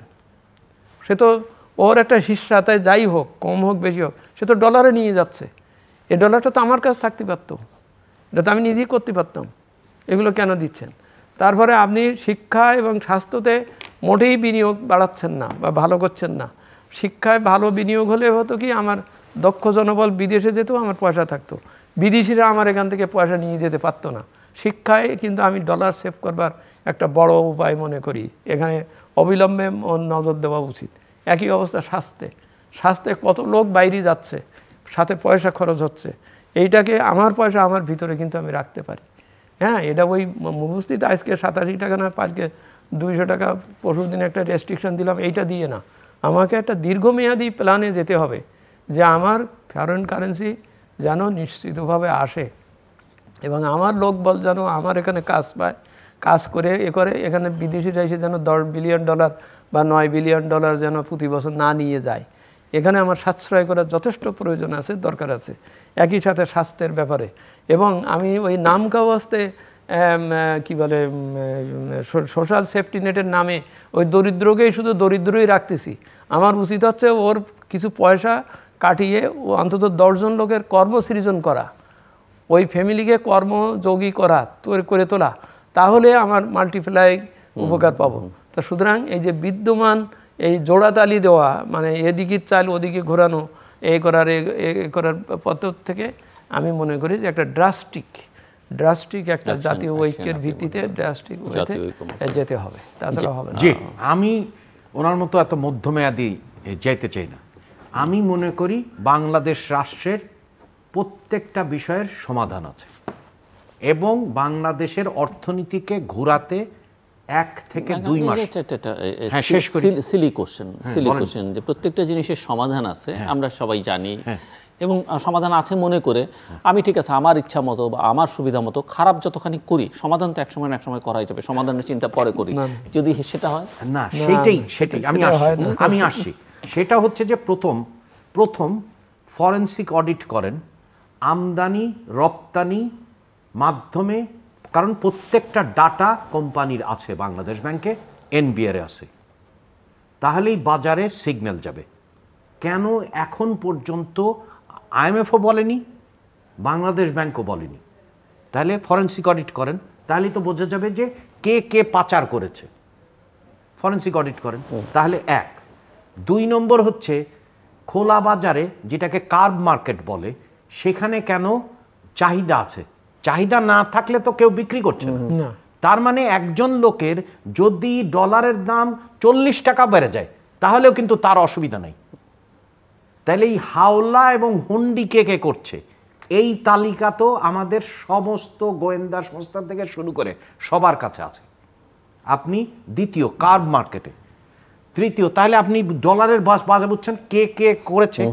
সে তো ওর একটা হিসা তাই যাই হোক কম হোক বেশি হোক সে তো ডলারে নিয়ে যাচ্ছে এ ডলারটা তো আমার কাছে থাকতে পারত এটা তো আমি নিজেই করতে পারতাম এগুলো কেন দিচ্ছেন তারপরে আপনি শিক্ষা এবং স্বাস্থ্যতে মোটেই বিনিয়োগ বাড়াচ্ছেন না বা ভালো করছেন না শিক্ষায় ভালো বিনিয়োগ হলে হতো কি আমার দক্ষ জনবল বিদেশে যেতেও আমার পয়সা থাকতো বিদেশিরা আমার এখান থেকে পয়সা নিয়ে যেতে পারতো না শিক্ষায় কিন্তু আমি ডলার সেভ করবার একটা বড় উপায় মনে করি এখানে অবিলম্বে নজর দেওয়া উচিত একই অবস্থা স্বাস্থ্যে স্বাস্থ্যে কত লোক বাইরে যাচ্ছে সাথে পয়সা খরচ হচ্ছে এইটাকে আমার পয়সা আমার ভিতরে কিন্তু আমি রাখতে পারি হ্যাঁ এটা ওই মুহস্তিতে আজকে সাতাশি টাকা না পার্কে দুইশো টাকা পরশু দিন একটা রেস্ট্রিকশন দিলাম এইটা দিয়ে না আমাকে একটা দীর্ঘমেয়াদী প্ল্যানে যেতে হবে যে আমার ফরেন কারেন্সি যেন নিশ্চিতভাবে আসে এবং আমার লোকবল যেন আমার এখানে কাজ পায় কাজ করে এ করে এখানে বিদেশিরা এসে যেন দশ বিলিয়ন ডলার বা নয় বিলিয়ন ডলার যেন প্রতি বছর না নিয়ে যায় এখানে আমার সাশ্রয় করার যথেষ্ট প্রয়োজন আছে দরকার আছে একই সাথে স্বাস্থ্যের ব্যাপারে এবং আমি ওই নামকাওয়াস্তে কি বলে সোশ্যাল সেফটি নেটের নামে ওই দরিদ্রকেই শুধু দরিদ্রই রাখতেছি আমার উচিত হচ্ছে ওর কিছু পয়সা কাটিয়ে ও অন্তত দশজন লোকের কর্মসৃজন করা ওই ফ্যামিলিকে কর্মযোগী করা করে তোলা তাহলে আমার মাল্টিপ্লাই উপকার পাবো তা সুতরাং এই যে বিদ্যমান এই জোড়াতালি দেওয়া মানে এদিকে চাল ওদিকে ঘোরানো এ করার এ করার পথ থেকে আমি মনে করি যে একটা ড্রাস্টিক ড্রাস্টিক একটা জাতীয় ঐক্যের ভিত্তিতে ড্রাস্টিক যেতে হবে তাছাড়া হবে না জি আমি ওনার মতো এত মধ্যমেয়াদী যাইতে চাই না আমি মনে করি বাংলাদেশ রাষ্ট্রের প্রত্যেকটা বিষয়ের সমাধান আছে এবং বাংলাদেশের অর্থনীতিকে ঘুরাতে এক থেকে দুই মাস সিলি কোশ্চেন সিলি কোশ্চেন যে প্রত্যেকটা জিনিসের সমাধান আছে হ্যাঁ। আমরা সবাই জানি হ্যাঁ। এবং সমাধান আছে মনে করে আমি ঠিক আছে আমার ইচ্ছা মতো বা আমার সুবিধা মতো খারাপ যতখানি করি সমাধান তো একসময় না একসময় করাই যাবে সমাধানের চিন্তা পরে করি যদি সেটা হয় না সেটাই সেটাই আমি আমি আসছি সেটা হচ্ছে যে প্রথম প্রথম ফরেন্সিক অডিট করেন আমদানি রপ্তানি মাধ্যমে কারণ প্রত্যেকটা ডাটা কোম্পানির আছে বাংলাদেশ ব্যাংকে এনবিআরে আছে তাহলেই বাজারে সিগন্যাল যাবে কেন এখন পর্যন্ত আইএমএফও বলেনি বাংলাদেশ ব্যাংকও বলেনি তাহলে ফরেন্সিক অডিট করেন তাহলে তো বোঝা যাবে যে কে কে পাচার করেছে ফরেন্সিক অডিট করেন তাহলে এক দুই নম্বর হচ্ছে খোলা বাজারে যেটাকে কার্ব মার্কেট বলে সেখানে কেন চাহিদা আছে চাহিদা না থাকলে তো কেউ বিক্রি করছে না তার মানে একজন লোকের যদি ডলারের দাম চল্লিশ টাকা বেড়ে যায় তাহলেও কিন্তু তার অসুবিধা নাই তাহলে এই হাওলা এবং হুন্ডি কে কে করছে এই তালিকা তো আমাদের সমস্ত গোয়েন্দা সংস্থা থেকে শুরু করে সবার কাছে আছে আপনি দ্বিতীয় কার্ড মার্কেটে তৃতীয় তাহলে আপনি ডলারের বাস বাজে বুঝছেন কে কে করেছে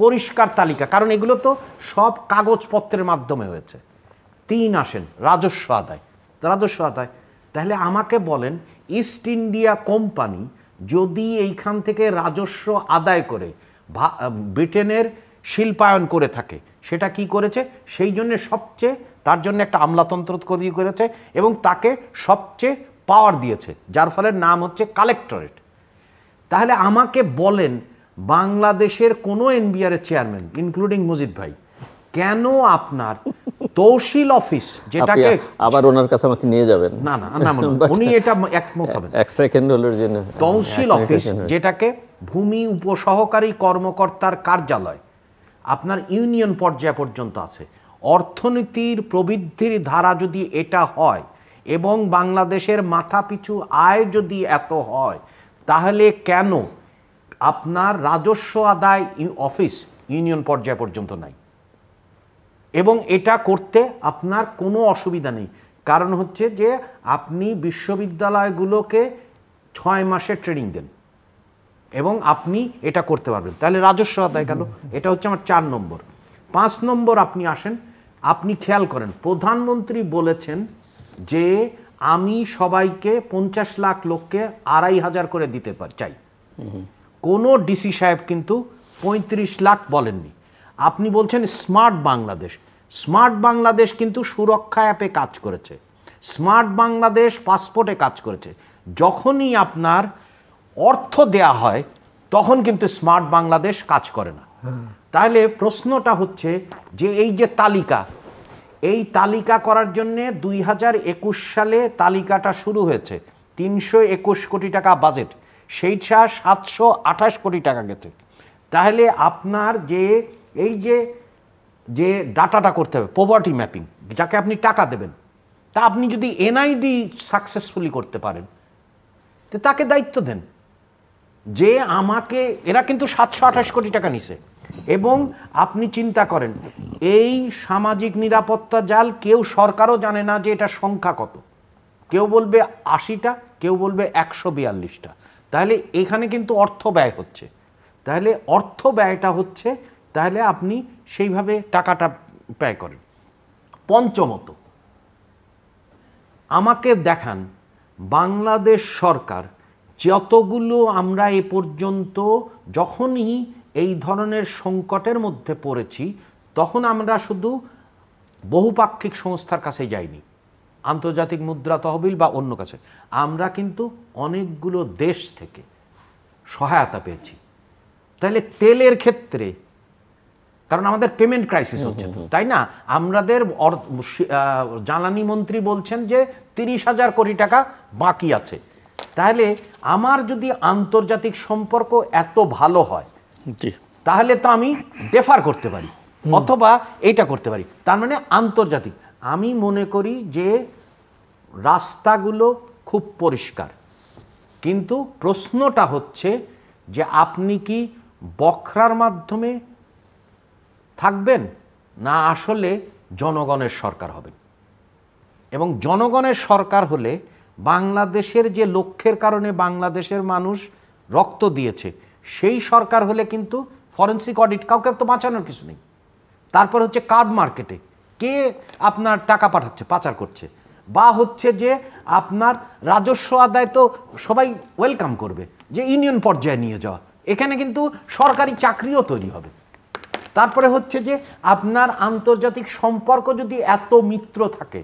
পরিষ্কার তালিকা কারণ এগুলো তো সব কাগজপত্রের মাধ্যমে হয়েছে তিন আসেন রাজস্ব আদায় রাজস্ব আদায় তাহলে আমাকে বলেন ইস্ট ইন্ডিয়া কোম্পানি যদি এইখান থেকে রাজস্ব আদায় করে ব্রিটেনের শিল্পায়ন করে থাকে সেটা কি করেছে সেই জন্য সবচেয়ে তার জন্য একটা আমলাতন্ত্র তৈরি করেছে এবং তাকে সবচেয়ে পাওয়ার দিয়েছে যার ফলে নাম হচ্ছে কালেক্টরেট তাহলে আমাকে বলেন বাংলাদেশের কোনো এনবিআরের চেয়ারম্যান ইনক্লুডিং মজিদ ভাই কেন আপনার তৌশিল অফিস যেটাকে আবার ওনার কাছে আমাকে নিয়ে যাবেন না না না উনি এটা একমত হবেন এক সেকেন্ড হলের জন্য তৌশিল অফিস যেটাকে ভূমি উপসহকারী কর্মকর্তার কার্যালয় আপনার ইউনিয়ন পর্যায় পর্যন্ত আছে অর্থনীতির প্রবৃদ্ধির ধারা যদি এটা হয় এবং বাংলাদেশের মাথাপিছু আয় যদি এত হয় তাহলে কেন আপনার রাজস্ব আদায় অফিস ইউনিয়ন পর্যায় পর্যন্ত নাই এবং এটা করতে আপনার কোনো অসুবিধা নেই কারণ হচ্ছে যে আপনি বিশ্ববিদ্যালয়গুলোকে ছয় মাসের ট্রেনিং দেন এবং আপনি এটা করতে পারবেন তাহলে রাজস্ব আদায় গেল এটা হচ্ছে আমার চার নম্বর পাঁচ নম্বর আপনি আসেন আপনি খেয়াল করেন প্রধানমন্ত্রী বলেছেন যে আমি সবাইকে পঞ্চাশ লাখ লোককে আড়াই হাজার করে দিতে চাই কোনো ডিসি সাহেব কিন্তু পঁয়ত্রিশ লাখ বলেননি আপনি বলছেন স্মার্ট বাংলাদেশ স্মার্ট বাংলাদেশ কিন্তু সুরক্ষা অ্যাপে কাজ করেছে স্মার্ট বাংলাদেশ পাসপোর্টে কাজ করেছে যখনই আপনার অর্থ দেয়া হয় তখন কিন্তু স্মার্ট বাংলাদেশ কাজ করে না হ্যাঁ। তাহলে প্রশ্নটা হচ্ছে যে এই যে তালিকা এই তালিকা করার জন্যে দুই সালে তালিকাটা শুরু হয়েছে তিনশো একুশ কোটি টাকা বাজেট সেইটা সাতশো আঠাশ কোটি টাকা গেছে তাহলে আপনার যে এই যে যে ডাটাটা করতে হবে পভার্টি ম্যাপিং যাকে আপনি টাকা দেবেন তা আপনি যদি এনআইডি সাকসেসফুলি করতে পারেন তো তাকে দায়িত্ব দেন যে আমাকে এরা কিন্তু সাতশো আঠাশ কোটি টাকা নিছে এবং আপনি চিন্তা করেন এই সামাজিক নিরাপত্তা জাল কেউ সরকারও জানে না যে এটা সংখ্যা কত কেউ বলবে আশিটা কেউ বলবে একশো বিয়াল্লিশটা তাহলে এখানে কিন্তু অর্থ ব্যয় হচ্ছে তাহলে অর্থ ব্যয়টা হচ্ছে তাহলে আপনি সেইভাবে টাকাটা ব্যয় করেন পঞ্চমত আমাকে দেখান বাংলাদেশ সরকার যতগুলো আমরা এ পর্যন্ত যখনই এই ধরনের সংকটের মধ্যে পড়েছি তখন আমরা শুধু বহুপাক্ষিক সংস্থার কাছে যাইনি আন্তর্জাতিক মুদ্রা তহবিল বা অন্য কাছে আমরা কিন্তু অনেকগুলো দেশ থেকে সহায়তা পেয়েছি তাহলে তেলের ক্ষেত্রে কারণ আমাদের পেমেন্ট ক্রাইসিস হচ্ছে তাই না আমাদের জ্বালানি মন্ত্রী বলছেন যে তিরিশ হাজার কোটি টাকা বাকি আছে তাহলে আমার যদি আন্তর্জাতিক সম্পর্ক এত ভালো হয় তাহলে তো আমি ডেফার করতে পারি অথবা এইটা করতে পারি তার মানে আন্তর্জাতিক আমি মনে করি যে রাস্তাগুলো খুব পরিষ্কার কিন্তু প্রশ্নটা হচ্ছে যে আপনি কি বখরার মাধ্যমে থাকবেন না আসলে জনগণের সরকার হবেন এবং জনগণের সরকার হলে বাংলাদেশের যে লক্ষ্যের কারণে বাংলাদেশের মানুষ রক্ত দিয়েছে সেই সরকার হলে কিন্তু ফরেন্সিক অডিট কাউকে তো বাঁচানোর কিছু নেই তারপর হচ্ছে কার্ড মার্কেটে কে আপনার টাকা পাঠাচ্ছে পাচার করছে বা হচ্ছে যে আপনার রাজস্ব আদায় তো সবাই ওয়েলকাম করবে যে ইউনিয়ন পর্যায়ে নিয়ে যাওয়া এখানে কিন্তু সরকারি চাকরিও তৈরি হবে তারপরে হচ্ছে যে আপনার আন্তর্জাতিক সম্পর্ক যদি এত মিত্র থাকে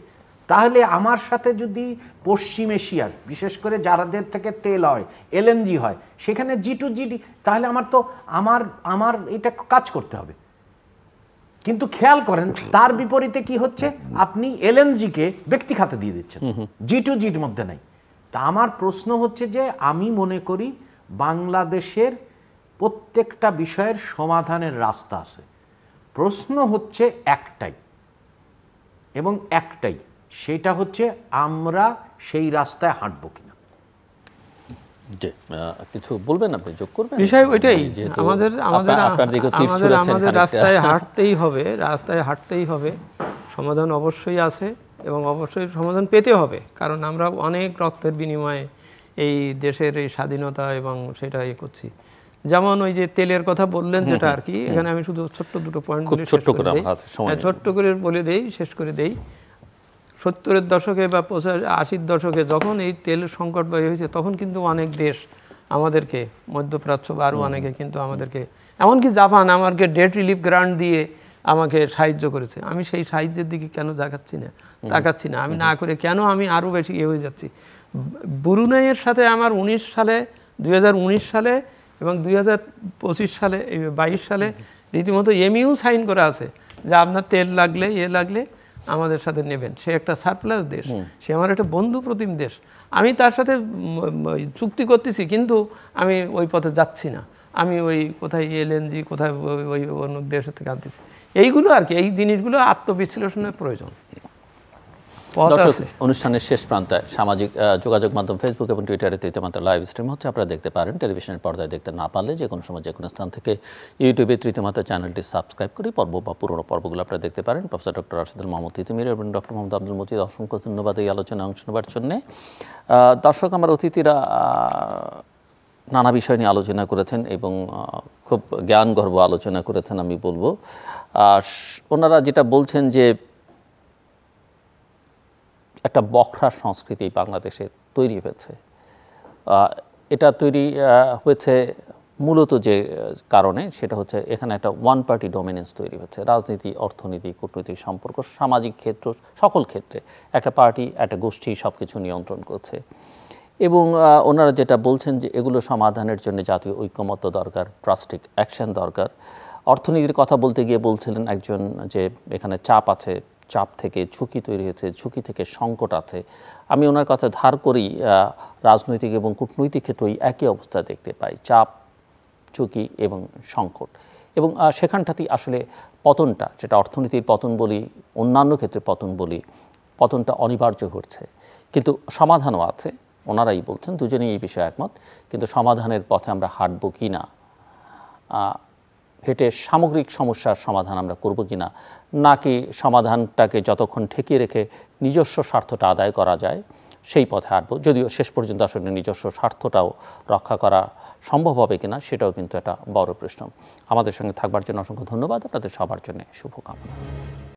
তাহলে আমার সাথে যদি পশ্চিম এশিয়ার বিশেষ করে যারাদের থেকে তেল হয় এলএনজি হয় সেখানে জি টু জিডি তাহলে আমার তো আমার আমার এটা কাজ করতে হবে কিন্তু খেয়াল করেন তার বিপরীতে কি হচ্ছে আপনি এলএনজিকে ব্যক্তি খাতে দিয়ে দিচ্ছেন জি টু জির মধ্যে নাই তা আমার প্রশ্ন হচ্ছে যে আমি মনে করি বাংলাদেশের প্রত্যেকটা বিষয়ের সমাধানের রাস্তা আছে প্রশ্ন হচ্ছে একটাই এবং একটাই সেটা হচ্ছে আমরা সেই রাস্তায় হাঁটব কিনা কিছু বলবেন আপনি যোগ করবেন বিষয় ওইটাই আমাদের আমাদের আমাদের আমাদের রাস্তায় হাঁটতেই হবে রাস্তায় হাঁটতেই হবে সমাধান অবশ্যই আছে এবং অবশ্যই সমাধান পেতে হবে কারণ আমরা অনেক রক্তের বিনিময়ে এই দেশের এই স্বাধীনতা এবং সেটা ইয়ে করছি যেমন ওই যে তেলের কথা বললেন যেটা আর কি এখানে আমি শুধু ছোট্ট দুটো পয়েন্ট ছোট্ট করে হ্যাঁ, ছোট্ট করে বলে দেই শেষ করে দেই সত্তরের দশকে বা আশির দশকে যখন এই তেল সংকট বয় হয়েছে তখন কিন্তু অনেক দেশ আমাদেরকে মধ্যপ্রাচ্য বা আরও অনেকে কিন্তু আমাদেরকে এমনকি জাপান আমাকে ডেট রিলিফ গ্রান্ট দিয়ে আমাকে সাহায্য করেছে আমি সেই সাহায্যের দিকে কেন দেখাচ্ছি না তাকাচ্ছি না আমি না করে কেন আমি আরও বেশি ইয়ে হয়ে যাচ্ছি বুরুনাইয়ের সাথে আমার উনিশ সালে দুই সালে এবং দুই সালে বাইশ সালে রীতিমতো এমইউ সাইন করা আছে যে আপনার তেল লাগলে ইয়ে লাগলে আমাদের সাথে নেবেন সে একটা সারপ্লাস দেশ সে আমার একটা বন্ধু প্রতিম দেশ আমি তার সাথে চুক্তি করতেছি কিন্তু আমি ওই পথে যাচ্ছি না আমি ওই কোথায় এলএনজি e কোথায় ওই অন্য দেশের থেকে আনতেছি এইগুলো আর কি এই জিনিসগুলো আত্মবিশ্লেষণের প্রয়োজন দর্শক অনুষ্ঠানের শেষ প্রান্তে সামাজিক যোগাযোগ মাধ্যম ফেসবুক এবং টুইটারে তৃতীয়মাত্রা লাইভ স্ট্রিম হচ্ছে আপনারা দেখতে পারেন টেলিভিশনের পর্দায় দেখতে না পারলে যে কোনো সময় যে কোনো স্থান থেকে ইউটিউবে তৃতীয়মাত্রা চ্যানেলটি সাবস্ক্রাইব করে পর্ব বা পুরনো পর্বগুলো আপনারা দেখতে পারেন প্রফেসর ডক্টর রাশিদুল মোহাম্মদ তিতিমির এবং ডক্টর মোহাম্মদ আব্দুল মজিদ অসংখ্য ধন্যবাদ এই আলোচনায় অংশ নেবার জন্যে দর্শক আমার অতিথিরা নানা বিষয় নিয়ে আলোচনা করেছেন এবং খুব জ্ঞানগর্ব আলোচনা করেছেন আমি বলবো আর ওনারা যেটা বলছেন যে একটা বখরা সংস্কৃতি বাংলাদেশে তৈরি হয়েছে এটা তৈরি হয়েছে মূলত যে কারণে সেটা হচ্ছে এখানে একটা ওয়ান পার্টি ডমিনেন্স তৈরি হচ্ছে রাজনীতি অর্থনীতি কূটনৈতিক সম্পর্ক সামাজিক ক্ষেত্র সকল ক্ষেত্রে একটা পার্টি একটা গোষ্ঠী সব কিছু নিয়ন্ত্রণ করছে এবং ওনারা যেটা বলছেন যে এগুলো সমাধানের জন্য জাতীয় ঐক্যমত্য দরকার প্লাস্টিক অ্যাকশন দরকার অর্থনীতির কথা বলতে গিয়ে বলছিলেন একজন যে এখানে চাপ আছে চাপ থেকে ঝুঁকি তৈরি হয়েছে ঝুঁকি থেকে সংকট আছে আমি ওনার কথা ধার করি রাজনৈতিক এবং কূটনৈতিক ক্ষেত্রেই একই অবস্থা দেখতে পাই চাপ ঝুঁকি এবং সংকট এবং সেখানটাতেই আসলে পতনটা যেটা অর্থনীতির পতন বলি অন্যান্য ক্ষেত্রে পতন বলি পতনটা অনিবার্য হচ্ছে কিন্তু সমাধানও আছে ওনারাই বলছেন দুজনেই এই বিষয়ে একমত কিন্তু সমাধানের পথে আমরা হাঁটব কি না হেঁটে সামগ্রিক সমস্যার সমাধান আমরা করব কি না নাকি সমাধানটাকে যতক্ষণ ঠেকিয়ে রেখে নিজস্ব স্বার্থটা আদায় করা যায় সেই পথে হাঁটব যদিও শেষ পর্যন্ত আসলে নিজস্ব স্বার্থটাও রক্ষা করা সম্ভব হবে কিনা সেটাও কিন্তু একটা বড় প্রশ্ন আমাদের সঙ্গে থাকবার জন্য অসংখ্য ধন্যবাদ আপনাদের সবার জন্য শুভকামনা